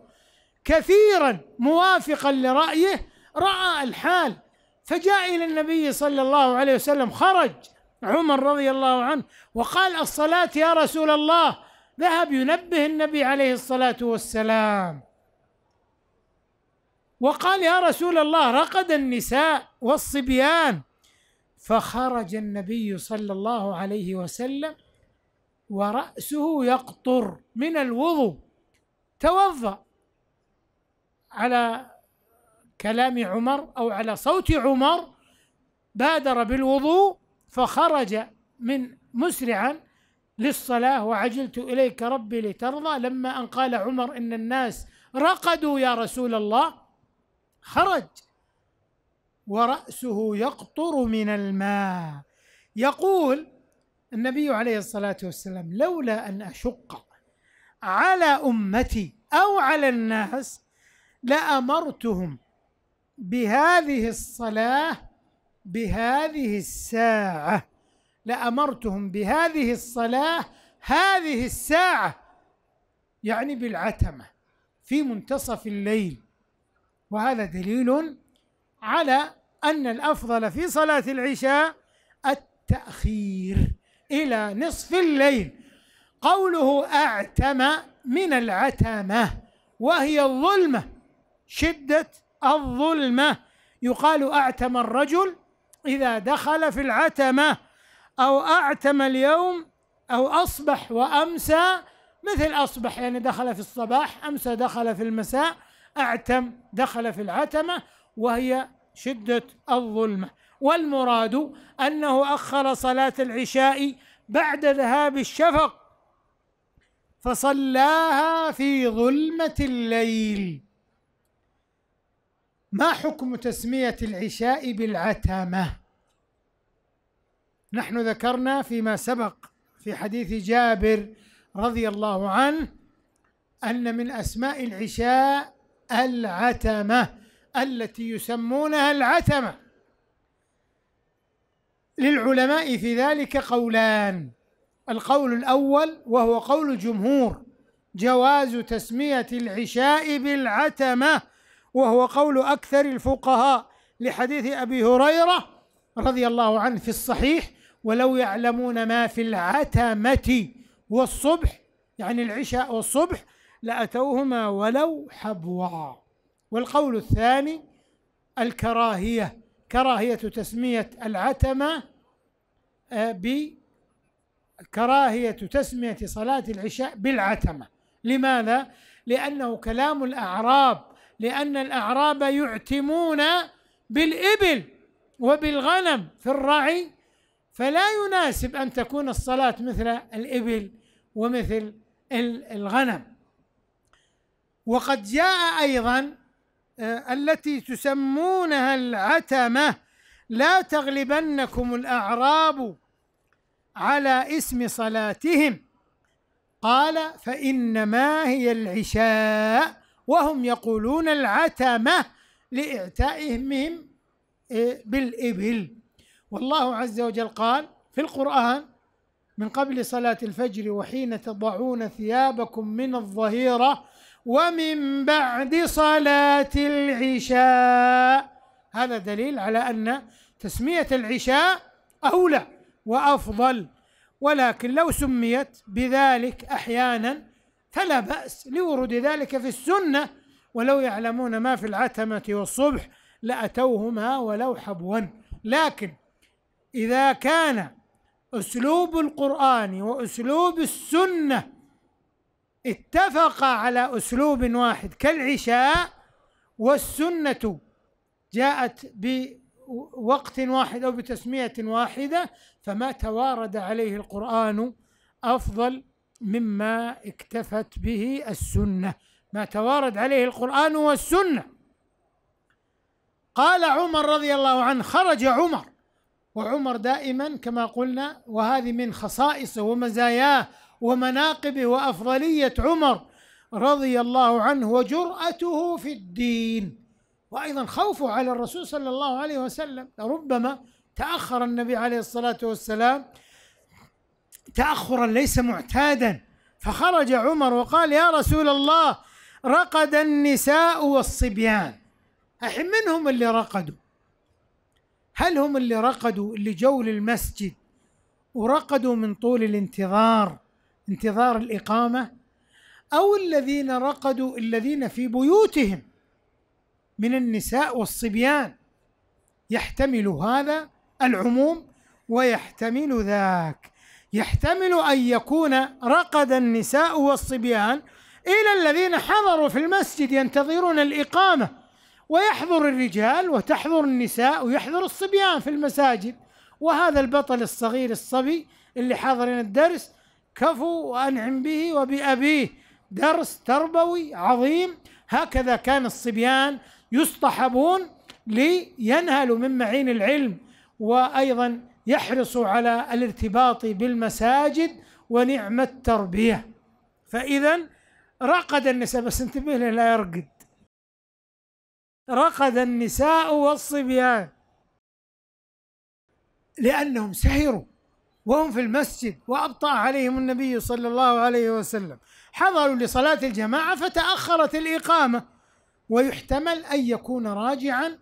كثيرا موافقا لرأيه رأى الحال فجاء إلى النبي صلى الله عليه وسلم خرج عمر رضي الله عنه وقال الصلاة يا رسول الله ذهب ينبه النبي عليه الصلاة والسلام وقال يا رسول الله رقد النساء والصبيان فخرج النبي صلى الله عليه وسلم ورأسه يقطر من الوضوء توضأ على كلام عمر أو على صوت عمر بادر بالوضوء فخرج من مسرعا للصلاة وعجلت إليك ربي لترضى لما أن قال عمر إن الناس رقدوا يا رسول الله خرج ورأسه يقطر من الماء يقول النبي عليه الصلاة والسلام لولا أن أشق على أمتي أو على الناس لأمرتهم بهذه الصلاة بهذه الساعة لأمرتهم بهذه الصلاة هذه الساعة يعني بالعتمة في منتصف الليل وهذا دليل على أن الأفضل في صلاة العشاء التأخير إلى نصف الليل قوله أعتم من العتمة وهي الظلمة شدة الظلمة يقال أعتم الرجل إذا دخل في العتمة أو أعتم اليوم أو أصبح وأمسى مثل أصبح يعني دخل في الصباح أمسى دخل في المساء أعتم دخل في العتمة وهي شدة الظلمة والمراد أنه أخر صلاة العشاء بعد ذهاب الشفق فصلاها في ظلمة الليل ما حكم تسمية العشاء بالعتمة نحن ذكرنا فيما سبق في حديث جابر رضي الله عنه أن من أسماء العشاء العتمة التي يسمونها العتمة للعلماء في ذلك قولان القول الأول وهو قول الجمهور جواز تسمية العشاء بالعتمة وهو قول أكثر الفقهاء لحديث أبي هريرة رضي الله عنه في الصحيح ولو يعلمون ما في العتمة والصبح يعني العشاء والصبح لأتوهما ولو حبوا والقول الثاني الكراهية كراهية تسمية العتمة آه، بكراهية تسمية صلاة العشاء بالعتمة لماذا؟ لأنه كلام الأعراب لأن الأعراب يعتمون بالإبل وبالغنم في الرعي فلا يناسب أن تكون الصلاة مثل الإبل ومثل الغنم وقد جاء أيضا آه، التي تسمونها العتمة لا تغلبنكم الأعراب على اسم صلاتهم قال فإنما هي العشاء وهم يقولون العتمة لإعتائهم آه، بالإبل والله عز وجل قال في القرآن من قبل صلاة الفجر وحين تضعون ثيابكم من الظهيرة ومن بعد صلاة العشاء هذا دليل على أن تسمية العشاء أولى وأفضل ولكن لو سميت بذلك أحيانا فلا بأس لورود ذلك في السنة ولو يعلمون ما في العتمة والصبح لأتوهما ولو حبوا لكن إذا كان أسلوب القرآن وأسلوب السنة اتفق على أسلوب واحد كالعشاء والسنة جاءت بوقت واحد أو بتسمية واحدة فما توارد عليه القرآن أفضل مما اكتفت به السنة ما توارد عليه القرآن والسنة قال عمر رضي الله عنه خرج عمر وعمر دائما كما قلنا وهذه من خصائصه ومزاياه ومناقبه وافضليه عمر رضي الله عنه وجرأته في الدين وايضا خوفه على الرسول صلى الله عليه وسلم ربما تاخر النبي عليه الصلاه والسلام تاخرا ليس معتادا فخرج عمر وقال يا رسول الله رقد النساء والصبيان الحين من هم اللي رقدوا هل هم اللي رقدوا اللي جو للمسجد ورقدوا من طول الانتظار انتظار الإقامة أو الذين رقدوا الذين في بيوتهم من النساء والصبيان يحتمل هذا العموم ويحتمل ذاك يحتمل أن يكون رقد النساء والصبيان إلى الذين حضروا في المسجد ينتظرون الإقامة ويحضر الرجال وتحضر النساء ويحضر الصبيان في المساجد وهذا البطل الصغير الصبي اللي حاضرين الدرس كفو وأنعم به وبأبيه درس تربوي عظيم هكذا كان الصبيان يصطحبون لينهلوا من معين العلم وأيضا يحرصوا على الارتباط بالمساجد ونعم التربية فإذا رقد النساء بس انتبه له لا يرقد رقد النساء والصبيان لأنهم سهروا وهم في المسجد وأبطأ عليهم النبي صلى الله عليه وسلم حضروا لصلاة الجماعة فتأخرت الإقامة ويحتمل أن يكون راجعا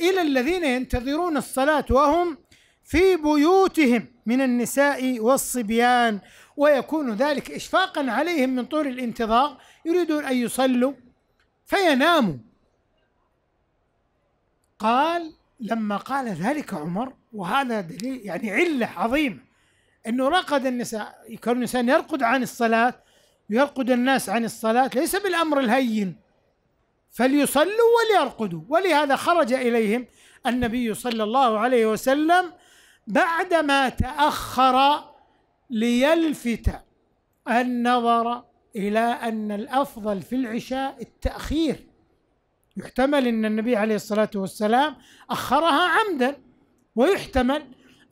إلى الذين ينتظرون الصلاة وهم في بيوتهم من النساء والصبيان ويكون ذلك إشفاقا عليهم من طول الانتظار يريدون أن يصلوا فيناموا قال لما قال ذلك عمر وهذا دليل يعني علة عظيمة انه رقد النساء كون الانسان يرقد عن الصلاه ويرقد الناس عن الصلاه ليس بالامر الهين فليصلوا وليرقدوا ولهذا خرج اليهم النبي صلى الله عليه وسلم بعدما تاخر ليلفت النظر الى ان الافضل في العشاء التاخير يحتمل ان النبي عليه الصلاه والسلام اخرها عمدا ويحتمل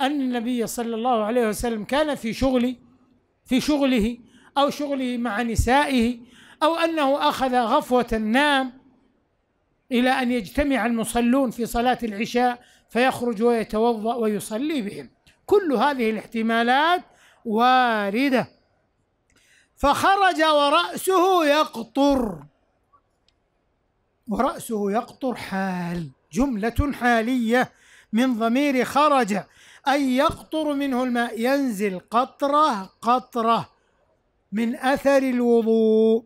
أن النبي صلى الله عليه وسلم كان في شغل في شغله أو شغله مع نسائه أو أنه أخذ غفوة نام إلى أن يجتمع المصلون في صلاة العشاء فيخرج ويتوضأ ويصلي بهم كل هذه الاحتمالات واردة فخرج ورأسه يقطر ورأسه يقطر حال جملة حالية من ضمير خرج أي يقطر منه الماء ينزل قطرة قطرة من أثر الوضوء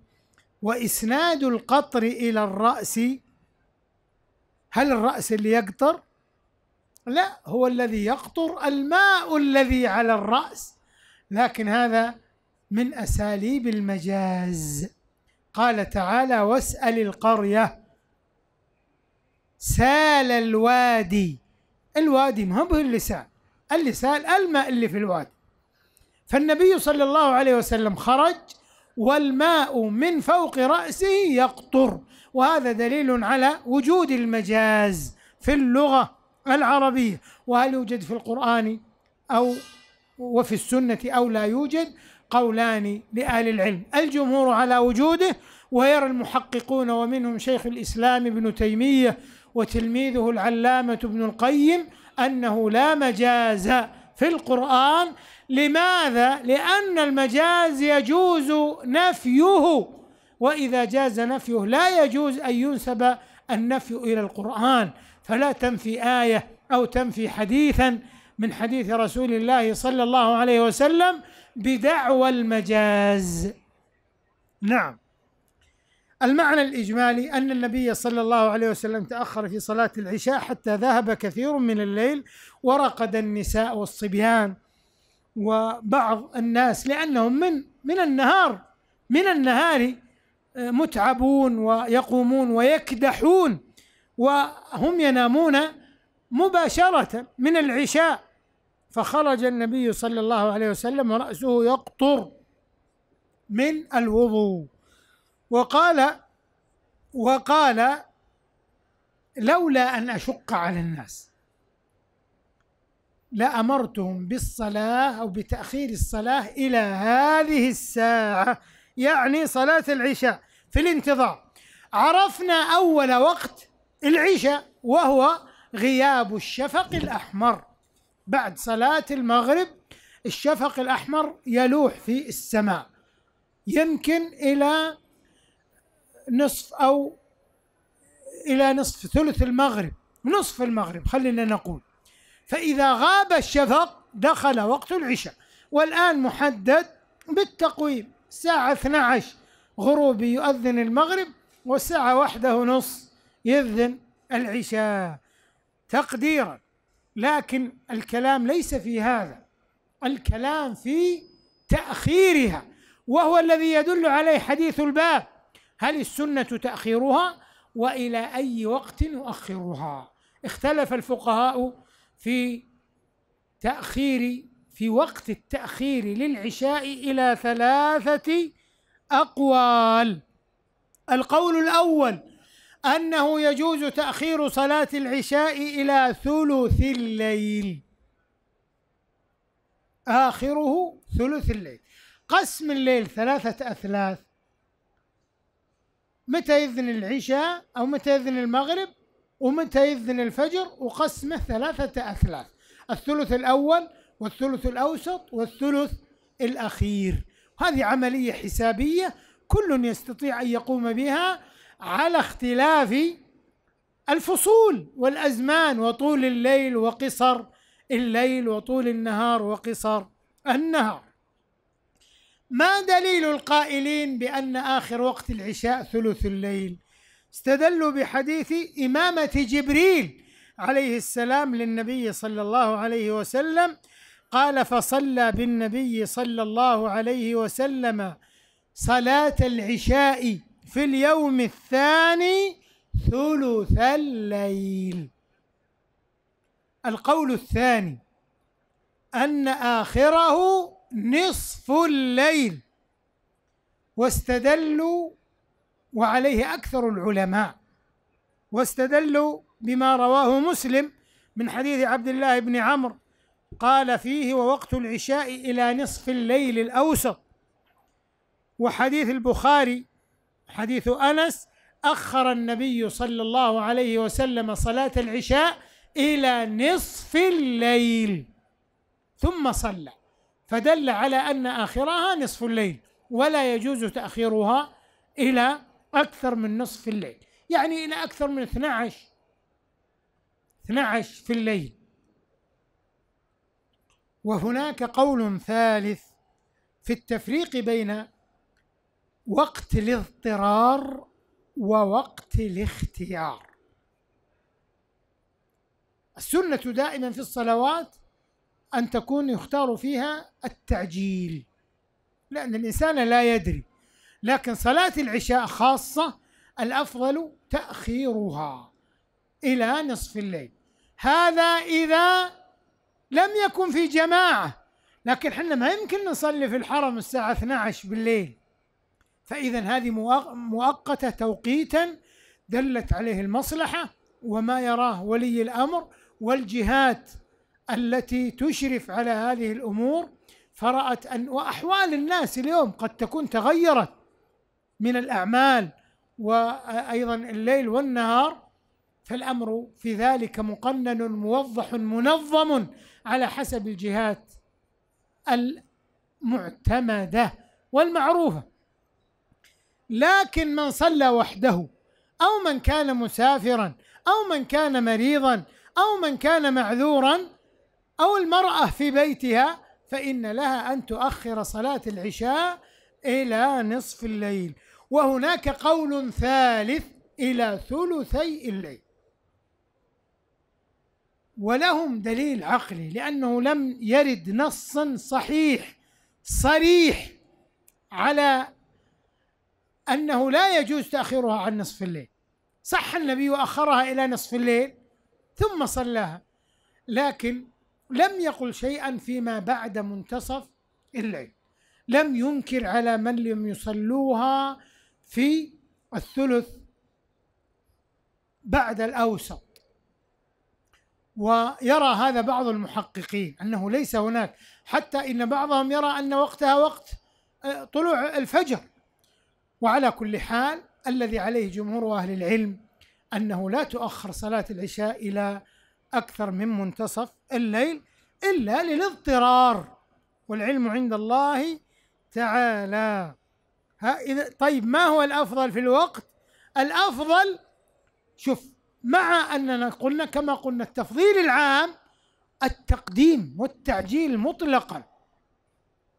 وإسناد القطر إلى الرأس هل الرأس اللي يقطر؟ لا هو الذي يقطر الماء الذي على الرأس لكن هذا من أساليب المجاز قال تعالى واسأل القرية سال الوادي الوادي ما هو اللسان اللسان الماء اللي في الوادي فالنبي صلى الله عليه وسلم خرج والماء من فوق رأسه يقطر وهذا دليل على وجود المجاز في اللغة العربية وهل يوجد في القرآن أو وفي السنة أو لا يوجد قولان لأهل العلم الجمهور على وجوده ويرى المحققون ومنهم شيخ الإسلام ابن تيمية وتلميذه العلامة ابن القيم أنه لا مجاز في القرآن لماذا؟ لأن المجاز يجوز نفيه وإذا جاز نفيه لا يجوز أن ينسب النفي إلى القرآن فلا تنفي آية أو تنفي حديثا من حديث رسول الله صلى الله عليه وسلم بدعوى المجاز نعم المعنى الإجمالي أن النبي صلى الله عليه وسلم تأخر في صلاة العشاء حتى ذهب كثير من الليل ورقد النساء والصبيان وبعض الناس لأنهم من من النهار من النهار آه، متعبون ويقومون ويكدحون وهم ينامون مباشرة من العشاء فخرج النبي صلى الله عليه وسلم ورأسه يقطر من الوضوء وقال وقال لولا أن أشق على الناس لأمرتهم بالصلاة أو بتأخير الصلاة إلى هذه الساعة يعني صلاة العشاء في الانتظار عرفنا أول وقت العشاء وهو غياب الشفق الأحمر بعد صلاة المغرب الشفق الأحمر يلوح في السماء يمكن إلى نصف او الى نصف ثلث المغرب نصف المغرب خلينا نقول فاذا غاب الشفق دخل وقت العشاء والان محدد بالتقويم الساعه 12 غروب يؤذن المغرب والساعه واحدة ونص يذن العشاء تقديرا لكن الكلام ليس في هذا الكلام في تاخيرها وهو الذي يدل عليه حديث الباب هل السنة تأخيرها وإلى أي وقت نؤخرها اختلف الفقهاء في تأخير في وقت التأخير للعشاء إلى ثلاثة أقوال القول الأول أنه يجوز تأخير صلاة العشاء إلى ثلث الليل آخره ثلث الليل قسم الليل ثلاثة أثلاث متى يذن العشاء أو متى يذن المغرب ومتى يذن الفجر وقسمه ثلاثة أثلاث الثلث الأول والثلث الأوسط والثلث الأخير هذه عملية حسابية كل يستطيع أن يقوم بها على اختلاف الفصول والأزمان وطول الليل وقصر الليل وطول النهار وقصر النهار ما دليل القائلين بأن آخر وقت العشاء ثلث الليل استدلوا بحديث إمامة جبريل عليه السلام للنبي صلى الله عليه وسلم قال فصلى بالنبي صلى الله عليه وسلم صلاة العشاء في اليوم الثاني ثلث الليل القول الثاني أن آخره نصف الليل واستدلوا وعليه أكثر العلماء واستدلوا بما رواه مسلم من حديث عبد الله بن عمرو قال فيه ووقت العشاء إلى نصف الليل الأوسط وحديث البخاري حديث أنس أخر النبي صلى الله عليه وسلم صلاة العشاء إلى نصف الليل ثم صلى فدل على أن آخرها نصف الليل ولا يجوز تأخيرها إلى أكثر من نصف الليل يعني إلى أكثر من 12 12 في الليل وهناك قول ثالث في التفريق بين وقت الاضطرار ووقت الاختيار السنة دائما في الصلوات أن تكون يختار فيها التعجيل لأن الإنسان لا يدري لكن صلاة العشاء خاصة الأفضل تأخيرها إلى نصف الليل هذا إذا لم يكن في جماعة لكن احنا ما يمكن نصلي في الحرم الساعة 12 بالليل فإذا هذه مؤقتة توقيتا دلت عليه المصلحة وما يراه ولي الأمر والجهات التي تشرف على هذه الامور فرأت ان واحوال الناس اليوم قد تكون تغيرت من الاعمال وايضا الليل والنهار فالامر في ذلك مقنن موضح منظم على حسب الجهات المعتمده والمعروفه لكن من صلى وحده او من كان مسافرا او من كان مريضا او من كان معذورا أو المرأة في بيتها فإن لها أن تؤخر صلاة العشاء إلى نصف الليل وهناك قول ثالث إلى ثلثي الليل ولهم دليل عقلي لأنه لم يرد نص صحيح صريح على أنه لا يجوز تأخيرها عن نصف الليل صح النبي وأخرها إلى نصف الليل ثم صلاها لكن لم يقل شيئا فيما بعد منتصف الليل لم ينكر على من لم يصلوها في الثلث بعد الأوسط ويرى هذا بعض المحققين أنه ليس هناك حتى إن بعضهم يرى أن وقتها وقت آه، طلوع الفجر وعلى كل حال الذي عليه جمهور أهل العلم أنه لا تؤخر صلاة العشاء إلى أكثر من منتصف الليل إلا للاضطرار والعلم عند الله تعالى ها إذا طيب ما هو الأفضل في الوقت الأفضل شوف مع أننا قلنا كما قلنا التفضيل العام التقديم والتعجيل مطلقا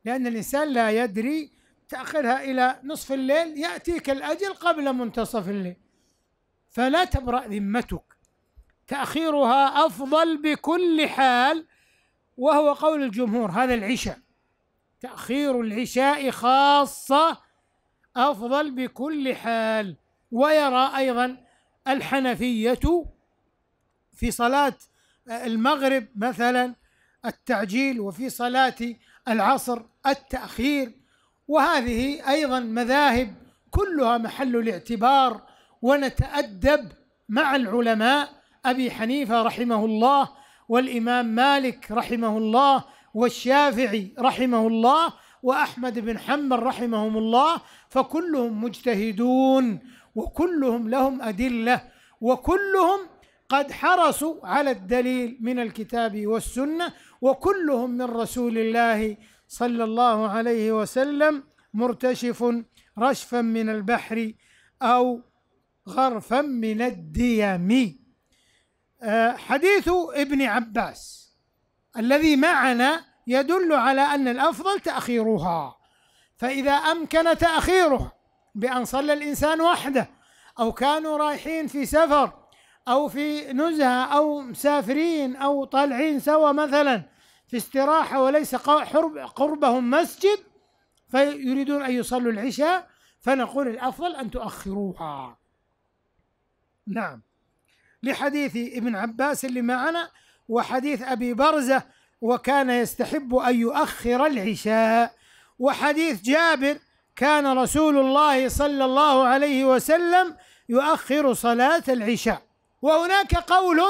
لأن الإنسان لا يدري تأخرها إلى نصف الليل يأتيك الأجل قبل منتصف الليل فلا تبرأ ذمتك تأخيرها أفضل بكل حال وهو قول الجمهور هذا العشاء تأخير العشاء خاصة أفضل بكل حال ويرى أيضا الحنفية في صلاة آه، المغرب مثلا التعجيل وفي صلاة العصر التأخير وهذه أيضا مذاهب كلها محل الاعتبار ونتأدب مع العلماء أبي حنيفة رحمه الله والإمام مالك رحمه الله والشافعي رحمه الله وأحمد بن حنبل رحمهم الله فكلهم مجتهدون وكلهم لهم أدلة وكلهم قد حرصوا على الدليل من الكتاب والسنة وكلهم من رسول الله صلى الله عليه وسلم مرتشف رشفا من البحر أو غرفا من الديم آه، حديث ابن عباس الذي معنا يدل على أن الأفضل تأخيرها فإذا أمكن تأخيره بأن صلى الإنسان وحده أو كانوا رايحين في سفر أو في نزهة أو مسافرين أو طالعين سوا مثلا في استراحة وليس قربهم مسجد فيريدون أن يصلوا العشاء فنقول الأفضل أن تؤخروها نعم لحديث ابن عباس اللي معنا وحديث أبي برزة وكان يستحب أن يؤخر العشاء وحديث جابر كان رسول الله صلى الله عليه وسلم يؤخر صلاة العشاء وهناك قول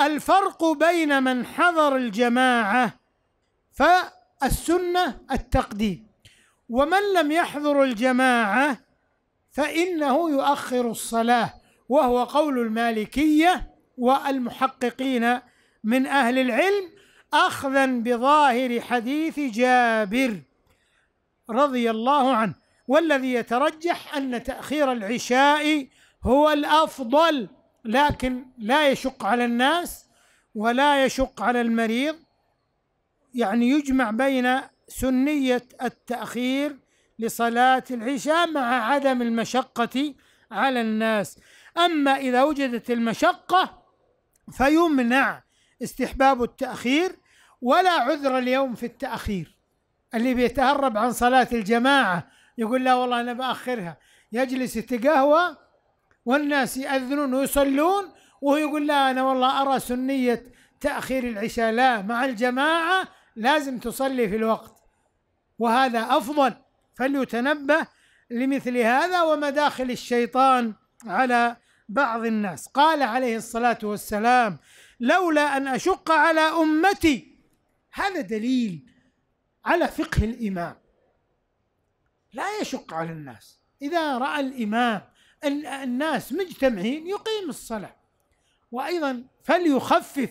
الفرق بين من حضر الجماعة فالسنة التقديم ومن لم يحضر الجماعة فإنه يؤخر الصلاة وهو قول المالكية والمحققين من أهل العلم أخذا بظاهر حديث جابر رضي الله عنه والذي يترجح أن تأخير العشاء هو الأفضل لكن لا يشق على الناس ولا يشق على المريض يعني يجمع بين سنية التأخير لصلاة العشاء مع عدم المشقة على الناس أما إذا وجدت المشقة فيمنع استحباب التأخير ولا عذر اليوم في التأخير اللي بيتهرب عن صلاة الجماعة يقول لا والله أنا بأخرها يجلس يتقهوى والناس يأذنون ويصلون وهو يقول لا أنا والله أرى سنية تأخير العشاء لا مع الجماعة لازم تصلي في الوقت وهذا أفضل فليتنبه لمثل هذا ومداخل الشيطان على بعض الناس قال عليه الصلاه والسلام لولا ان اشق على امتي هذا دليل على فقه الامام لا يشق على الناس اذا راى الامام الناس مجتمعين يقيم الصلاه وايضا فليخفف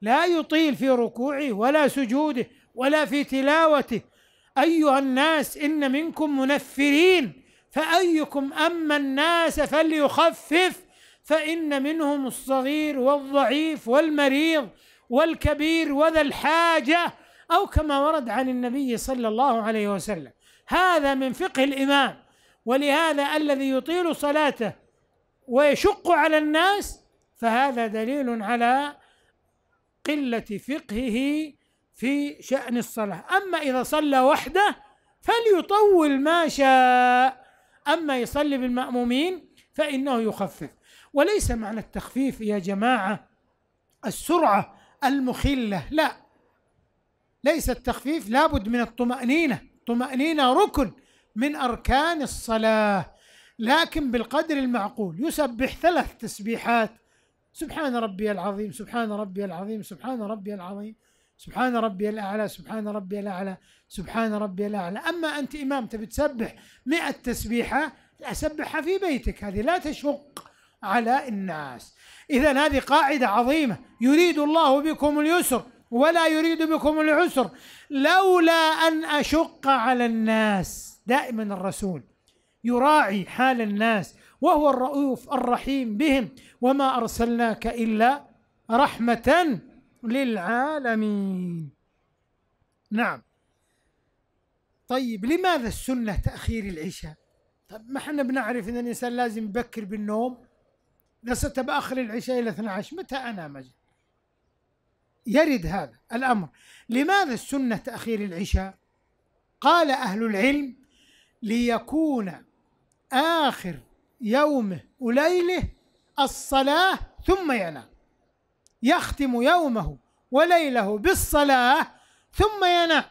لا يطيل في ركوعه ولا سجوده ولا في تلاوته ايها الناس ان منكم منفرين فايكم اما الناس فليخفف فإن منهم الصغير والضعيف والمريض والكبير وذا الحاجة أو كما ورد عن النبي صلى الله عليه وسلم هذا من فقه الإمام ولهذا الذي يطيل صلاته ويشق على الناس فهذا دليل على قلة فقهه في شأن الصلاة أما إذا صلى وحده فليطول ما شاء أما يصلي بالمأمومين فإنه يخفف وليس معنى التخفيف يا جماعه السرعه المخله لا ليس التخفيف لابد من الطمانينه طمانينه ركن من اركان الصلاه لكن بالقدر المعقول يسبح ثلاث تسبيحات سبحان ربي العظيم سبحان ربي العظيم سبحان ربي العظيم سبحان ربي الأعلى سبحان ربي الأعلى سبحان ربي الأعلى أما أنت إمام تبي تسبح مئة تسبيحة أسبحها في بيتك هذه لا تشق على الناس إذا هذه قاعدة عظيمة يريد الله بكم اليسر ولا يريد بكم العسر لولا أن أشق على الناس دائما الرسول يراعي حال الناس وهو الرؤوف الرحيم بهم وما أرسلناك إلا رحمة للعالمين نعم طيب لماذا السنة تأخير العشاء طب ما احنا بنعرف ان الانسان لازم يبكر بالنوم باخر العشاء إلى 12 متى أنام مجد يرد هذا الأمر لماذا السنة تأخير العشاء قال أهل العلم ليكون آخر يومه وليله الصلاة ثم ينام يختم يومه وليله بالصلاة ثم ينام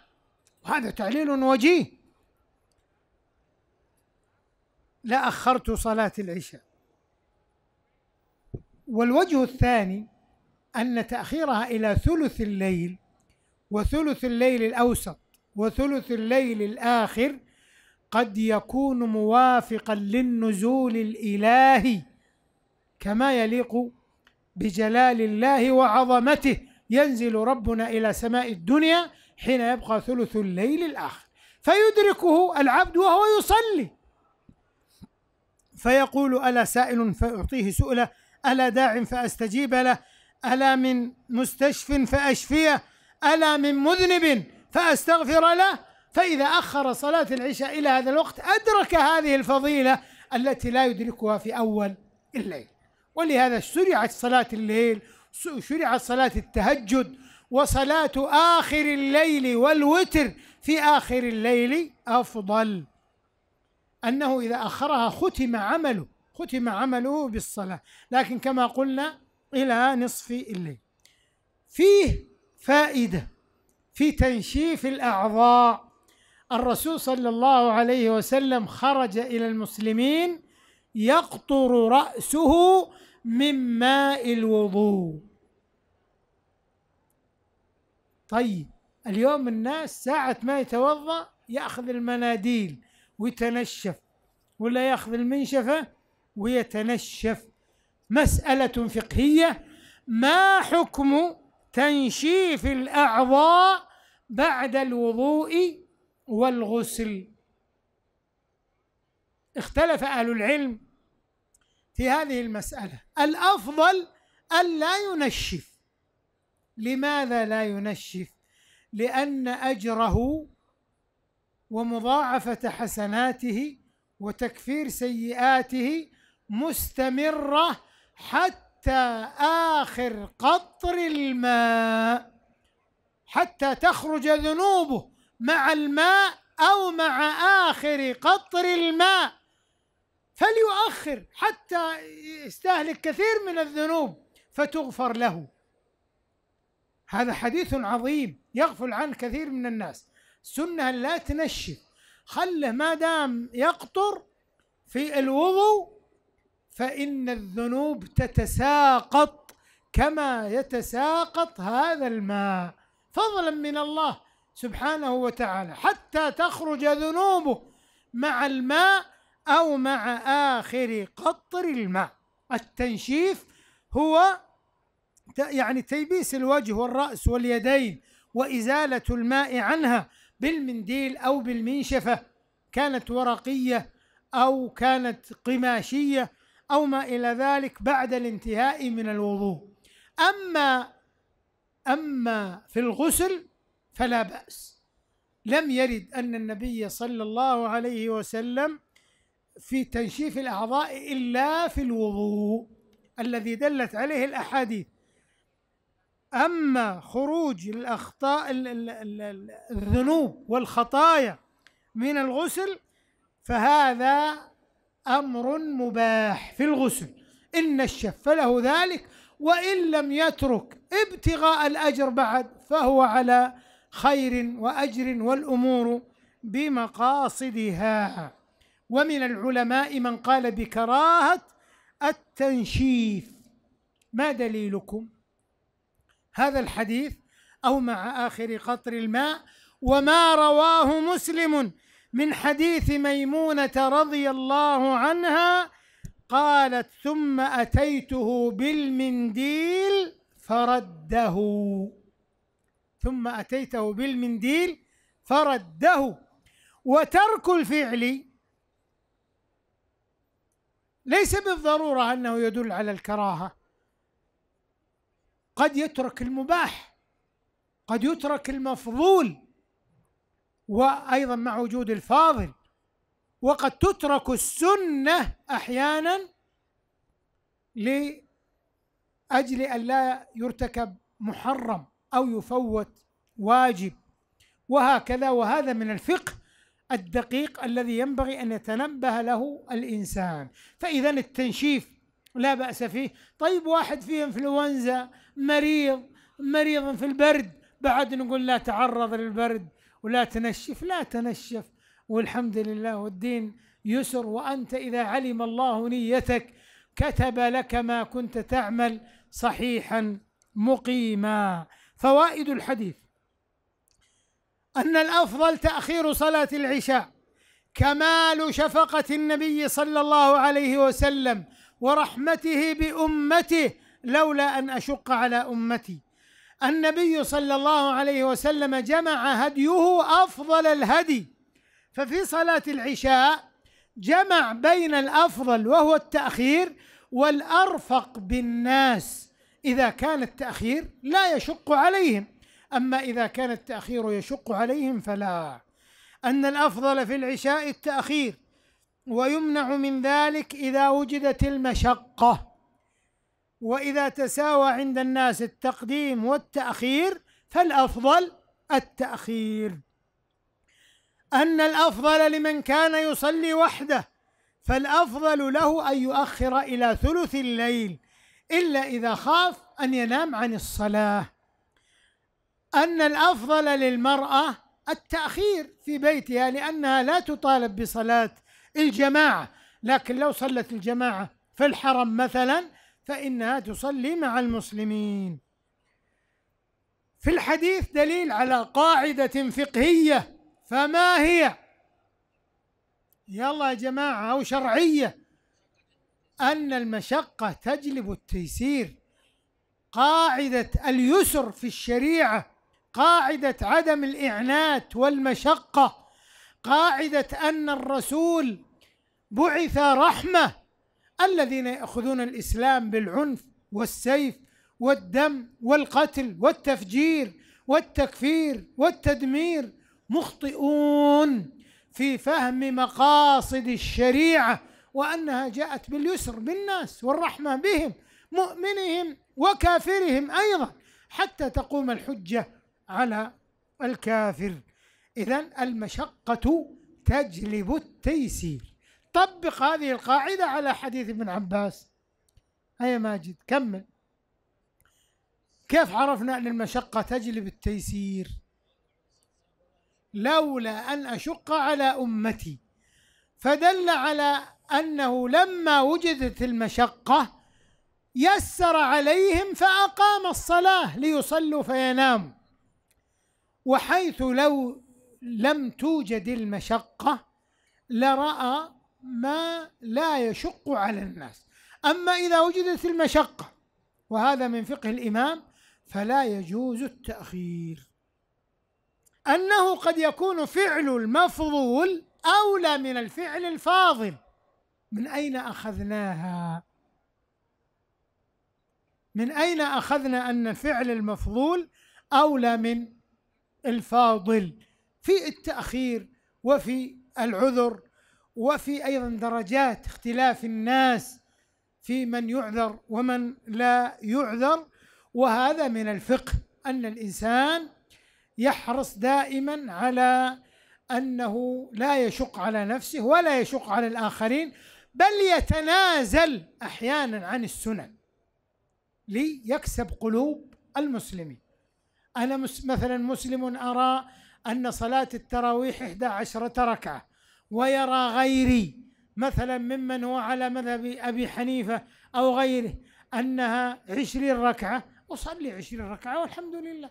وهذا تعليل وجيه لأخرت صلاة العشاء والوجه الثاني أن تأخيرها إلى ثلث الليل وثلث الليل الأوسط وثلث الليل الآخر قد يكون موافقا للنزول الإلهي كما يليق بجلال الله وعظمته ينزل ربنا إلى سماء الدنيا حين يبقى ثلث الليل الآخر فيدركه العبد وهو يصلي فيقول ألا سائل فيعطيه سؤله ألا داع فأستجيب له ألا من مستشف فأشفيه ألا من مذنب فأستغفر له فإذا أخر صلاة العشاء إلى هذا الوقت أدرك هذه الفضيلة التي لا يدركها في أول الليل ولهذا شرعت صلاة الليل شرعت صلاة التهجد وصلاة آخر الليل والوتر في آخر الليل أفضل أنه إذا أخرها ختم عمله ختم عمله بالصلاة لكن كما قلنا إلى نصف الليل فيه فائدة في تنشيف الأعضاء الرسول صلى الله عليه وسلم خرج إلى المسلمين يقطر رأسه من ماء الوضوء طيب اليوم الناس ساعة ما يتوضأ يأخذ المناديل ويتنشف ولا ياخذ المنشفة ويتنشف مسألة فقهية ما حكم تنشيف الأعضاء بعد الوضوء والغسل اختلف أهل العلم في هذه المسألة الأفضل ألا ينشف لماذا لا ينشف لأن أجره ومضاعفة حسناته وتكفير سيئاته مستمره حتى اخر قطر الماء حتى تخرج ذنوبه مع الماء او مع اخر قطر الماء فليؤخر حتى يستهلك كثير من الذنوب فتغفر له هذا حديث عظيم يغفل عنه كثير من الناس سنة لا تنشف خله ما دام يقطر في الوضوء فإن الذنوب تتساقط كما يتساقط هذا الماء فضلا من الله سبحانه وتعالى حتى تخرج ذنوبه مع الماء أو مع آخر قطر الماء التنشيف هو يعني تيبيس الوجه والرأس واليدين وإزالة الماء عنها بالمنديل أو بالمنشفة كانت ورقية أو كانت قماشية أو ما إلى ذلك بعد الانتهاء من الوضوء أما أما في الغسل فلا بأس لم يرد أن النبي صلى الله عليه وسلم في تنشيف الأعضاء إلا في الوضوء الذي دلت عليه الأحاديث أما خروج الأخطاء الذنوب والخطايا من الغسل فهذا امر مباح في الغسل ان الشف له ذلك وان لم يترك ابتغاء الاجر بعد فهو على خير واجر والامور بمقاصدها ومن العلماء من قال بكراهه التنشيف ما دليلكم هذا الحديث او مع اخر قطر الماء وما رواه مسلم من حديث ميمونة رضي الله عنها قالت ثم أتيته بالمنديل فرده ثم أتيته بالمنديل فرده وترك الفعل ليس بالضرورة أنه يدل على الكراهة قد يترك المباح قد يترك المفضول وايضا مع وجود الفاضل وقد تترك السنه احيانا لاجل ان لا يرتكب محرم او يفوت واجب وهكذا وهذا من الفقه الدقيق الذي ينبغي ان يتنبه له الانسان فاذا التنشيف لا باس فيه طيب واحد فيه انفلونزا مريض مريض في البرد بعد نقول لا تعرض للبرد ولا تنشف لا تنشف والحمد لله والدين يسر وأنت إذا علم الله نيتك كتب لك ما كنت تعمل صحيحا مقيما فوائد الحديث أن الأفضل تأخير صلاة العشاء كمال شفقة النبي صلى الله عليه وسلم ورحمته بأمته لولا أن أشق على أمتي النبي صلى الله عليه وسلم جمع هديه افضل الهدي ففي صلاه العشاء جمع بين الافضل وهو التاخير والارفق بالناس اذا كان التاخير لا يشق عليهم اما اذا كان التاخير يشق عليهم فلا ان الافضل في العشاء التاخير ويمنع من ذلك اذا وجدت المشقه واذا تساوى عند الناس التقديم والتاخير فالافضل التاخير ان الافضل لمن كان يصلي وحده فالافضل له ان يؤخر الى ثلث الليل الا اذا خاف ان ينام عن الصلاه ان الافضل للمراه التاخير في بيتها لانها لا تطالب بصلاه الجماعه لكن لو صلت الجماعه في الحرم مثلا فإنها تصلي مع المسلمين في الحديث دليل على قاعدة فقهية فما هي يلا يا جماعة أو شرعية أن المشقة تجلب التيسير قاعدة اليسر في الشريعة قاعدة عدم الإعنات والمشقة قاعدة أن الرسول بعث رحمة الذين ياخذون الاسلام بالعنف والسيف والدم والقتل والتفجير والتكفير والتدمير مخطئون في فهم مقاصد الشريعه وانها جاءت باليسر بالناس والرحمه بهم مؤمنهم وكافرهم ايضا حتى تقوم الحجه على الكافر اذا المشقه تجلب التيسير طبق هذه القاعدة على حديث ابن عباس أي ماجد كمل كيف عرفنا أن المشقة تجلب التيسير لولا أن أشق على أمتي فدل على أنه لما وجدت المشقة يسر عليهم فأقام الصلاة ليصلوا فيناموا وحيث لو لم توجد المشقة لرأى ما لا يشق على الناس أما إذا وجدت المشقة وهذا من فقه الإمام فلا يجوز التأخير أنه قد يكون فعل المفضول أولى من الفعل الفاضل من أين أخذناها؟ من أين أخذنا أن فعل المفضول أولى من الفاضل في التأخير وفي العذر وفي ايضا درجات اختلاف الناس في من يعذر ومن لا يعذر وهذا من الفقه ان الانسان يحرص دائما على انه لا يشق على نفسه ولا يشق على الاخرين بل يتنازل احيانا عن السنن ليكسب قلوب المسلمين انا مثلا مسلم ارى ان صلاه التراويح 11 ركعه ويرى غيري مثلا ممن هو على مذهب أبي حنيفة أو غيره أنها عشرين ركعة أصلي عشرين ركعة والحمد لله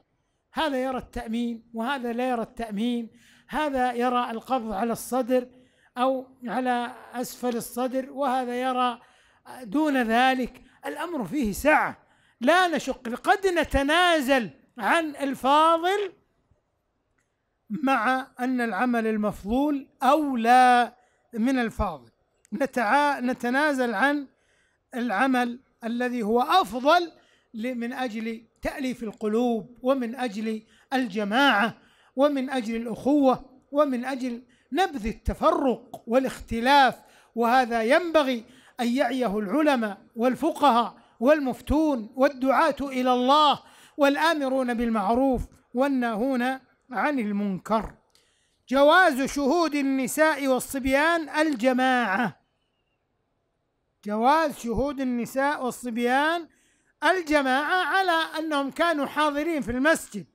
هذا يرى التأمين وهذا لا يرى التأمين هذا يرى القبض على الصدر أو على أسفل الصدر وهذا يرى دون ذلك الأمر فيه سعة لا نشق قد نتنازل عن الفاضل مع أن العمل المفضول أولى من الفاضل نتعا نتنازل عن العمل الذي هو أفضل من أجل تأليف القلوب ومن أجل الجماعة ومن أجل الأخوة ومن أجل نبذ التفرق والاختلاف وهذا ينبغي أن يعيه العلماء والفقهاء والمفتون والدعاة إلى الله والآمرون بالمعروف والناهون عن المنكر جواز شهود النساء والصبيان الجماعة جواز شهود النساء والصبيان الجماعة على أنهم كانوا حاضرين في المسجد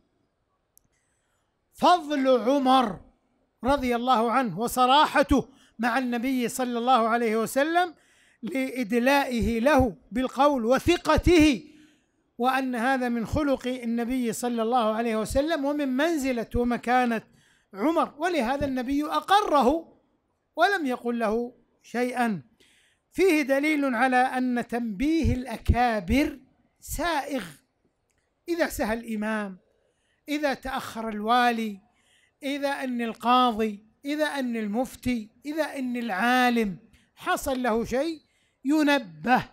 فضل عمر رضي الله عنه وصراحته مع النبي صلى الله عليه وسلم لإدلائه له بالقول وثقته وأن هذا من خلق النبي صلى الله عليه وسلم ومن منزلة ومكانة عمر ولهذا النبي أقره ولم يقل له شيئا فيه دليل على أن تنبيه الأكابر سائغ إذا سهى الإمام إذا تأخر الوالي إذا أن القاضي إذا أن المفتي إذا أن العالم حصل له شيء ينبه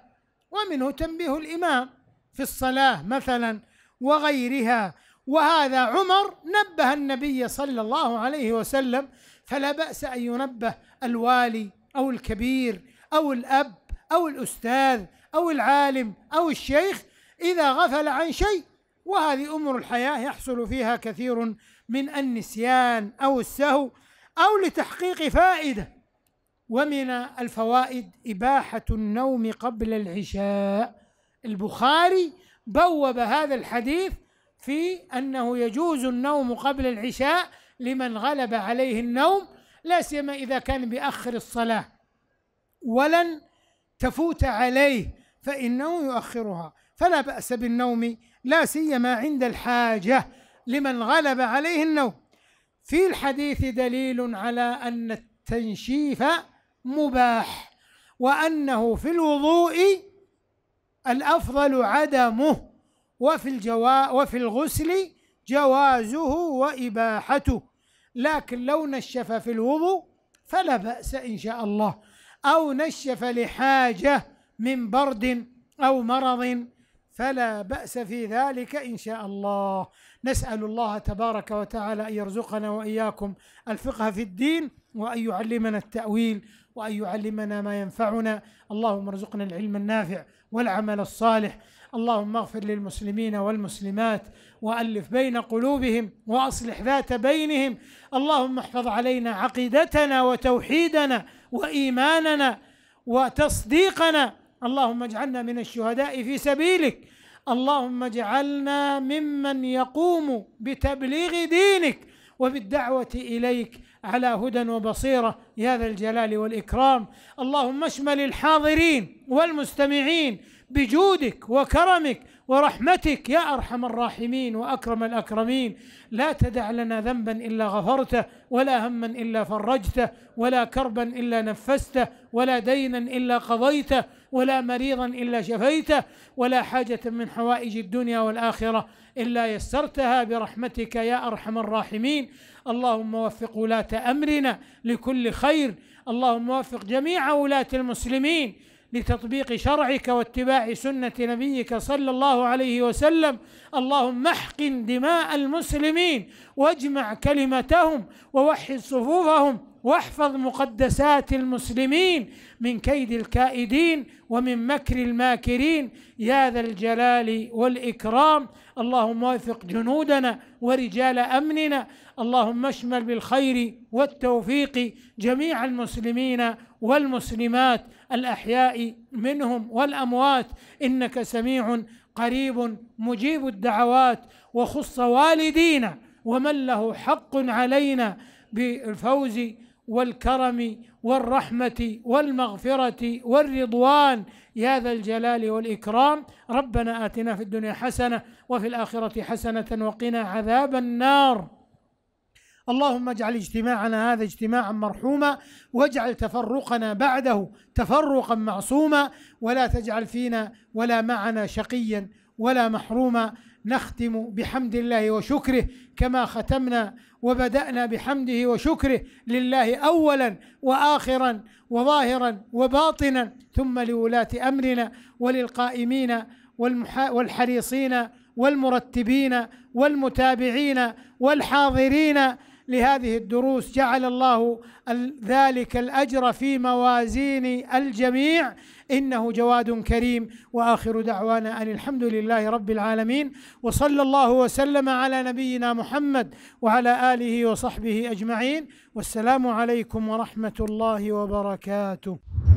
ومنه تنبيه الإمام في الصلاة مثلا وغيرها وهذا عمر نبه النبي صلى الله عليه وسلم فلا بأس أن ينبه الوالي أو الكبير أو الأب أو الأستاذ أو العالم أو الشيخ إذا غفل عن شيء وهذه أمور الحياة يحصل فيها كثير من النسيان أو السهو أو لتحقيق فائدة ومن الفوائد إباحة النوم قبل العشاء البخاري بوب هذا الحديث في أنه يجوز النوم قبل العشاء لمن غلب عليه النوم لا سيما إذا كان بأخر الصلاة ولن تفوت عليه فإنه يؤخرها فلا بأس بالنوم لا سيما عند الحاجة لمن غلب عليه النوم في الحديث دليل على أن التنشيف مباح وأنه في الوضوء الأفضل عدمه وفي الجوا وفي الغسل جوازه وإباحته لكن لو نشف في الوضوء فلا بأس إن شاء الله أو نشف لحاجة من برد أو مرض فلا بأس في ذلك إن شاء الله نسأل الله تبارك وتعالى أن يرزقنا وإياكم الفقه في الدين وأن يعلمنا التأويل وأن يعلمنا ما ينفعنا اللهم ارزقنا العلم النافع والعمل الصالح اللهم اغفر للمسلمين والمسلمات والف بين قلوبهم واصلح ذات بينهم اللهم احفظ علينا عقيدتنا وتوحيدنا وايماننا وتصديقنا اللهم اجعلنا من الشهداء في سبيلك اللهم اجعلنا ممن يقوم بتبليغ دينك وبالدعوه اليك على هدى وبصيره يا ذا الجلال والاكرام اللهم اشمل الحاضرين والمستمعين بجودك وكرمك ورحمتك يا ارحم الراحمين واكرم الاكرمين لا تدع لنا ذنبا الا غفرته ولا هما الا فرجته ولا كربا الا نفسته ولا دينا الا قضيته ولا مريضا إلا شفيته ولا حاجة من حوائج الدنيا والآخرة إلا يسرتها برحمتك يا أرحم الراحمين اللهم وفق ولاة أمرنا لكل خير اللهم وفق جميع ولاة المسلمين لتطبيق شرعك واتباع سنة نبيك صلى الله عليه وسلم اللهم احقن دماء المسلمين واجمع كلمتهم ووحد صفوفهم واحفظ مقدسات المسلمين من كيد الكائدين ومن مكر الماكرين يا ذا الجلال والإكرام اللهم وفق جنودنا ورجال أمننا اللهم اشمل بالخير والتوفيق جميع المسلمين والمسلمات الأحياء منهم والأموات إنك سميع قريب مجيب الدعوات وخص والدينا ومن له حق علينا بالفوز والكرم والرحمة والمغفرة والرضوان يا ذا الجلال والإكرام ربنا آتنا في الدنيا حسنة وفي الآخرة حسنة وقنا عذاب النار اللهم اجعل اجتماعنا هذا اجتماعا مرحوما واجعل تفرقنا بعده تفرقا معصوما ولا تجعل فينا ولا معنا شقيا ولا محروما نختم بحمد الله وشكره كما ختمنا وبدانا بحمده وشكره لله اولا واخرا وظاهرا وباطنا ثم لولاه امرنا وللقائمين والحريصين والمرتبين والمتابعين والحاضرين لهذه الدروس جعل الله ذلك الاجر في موازين الجميع انه جواد كريم واخر دعوانا ان الحمد لله رب العالمين وصلى الله وسلم على نبينا محمد وعلى اله وصحبه اجمعين والسلام عليكم ورحمه الله وبركاته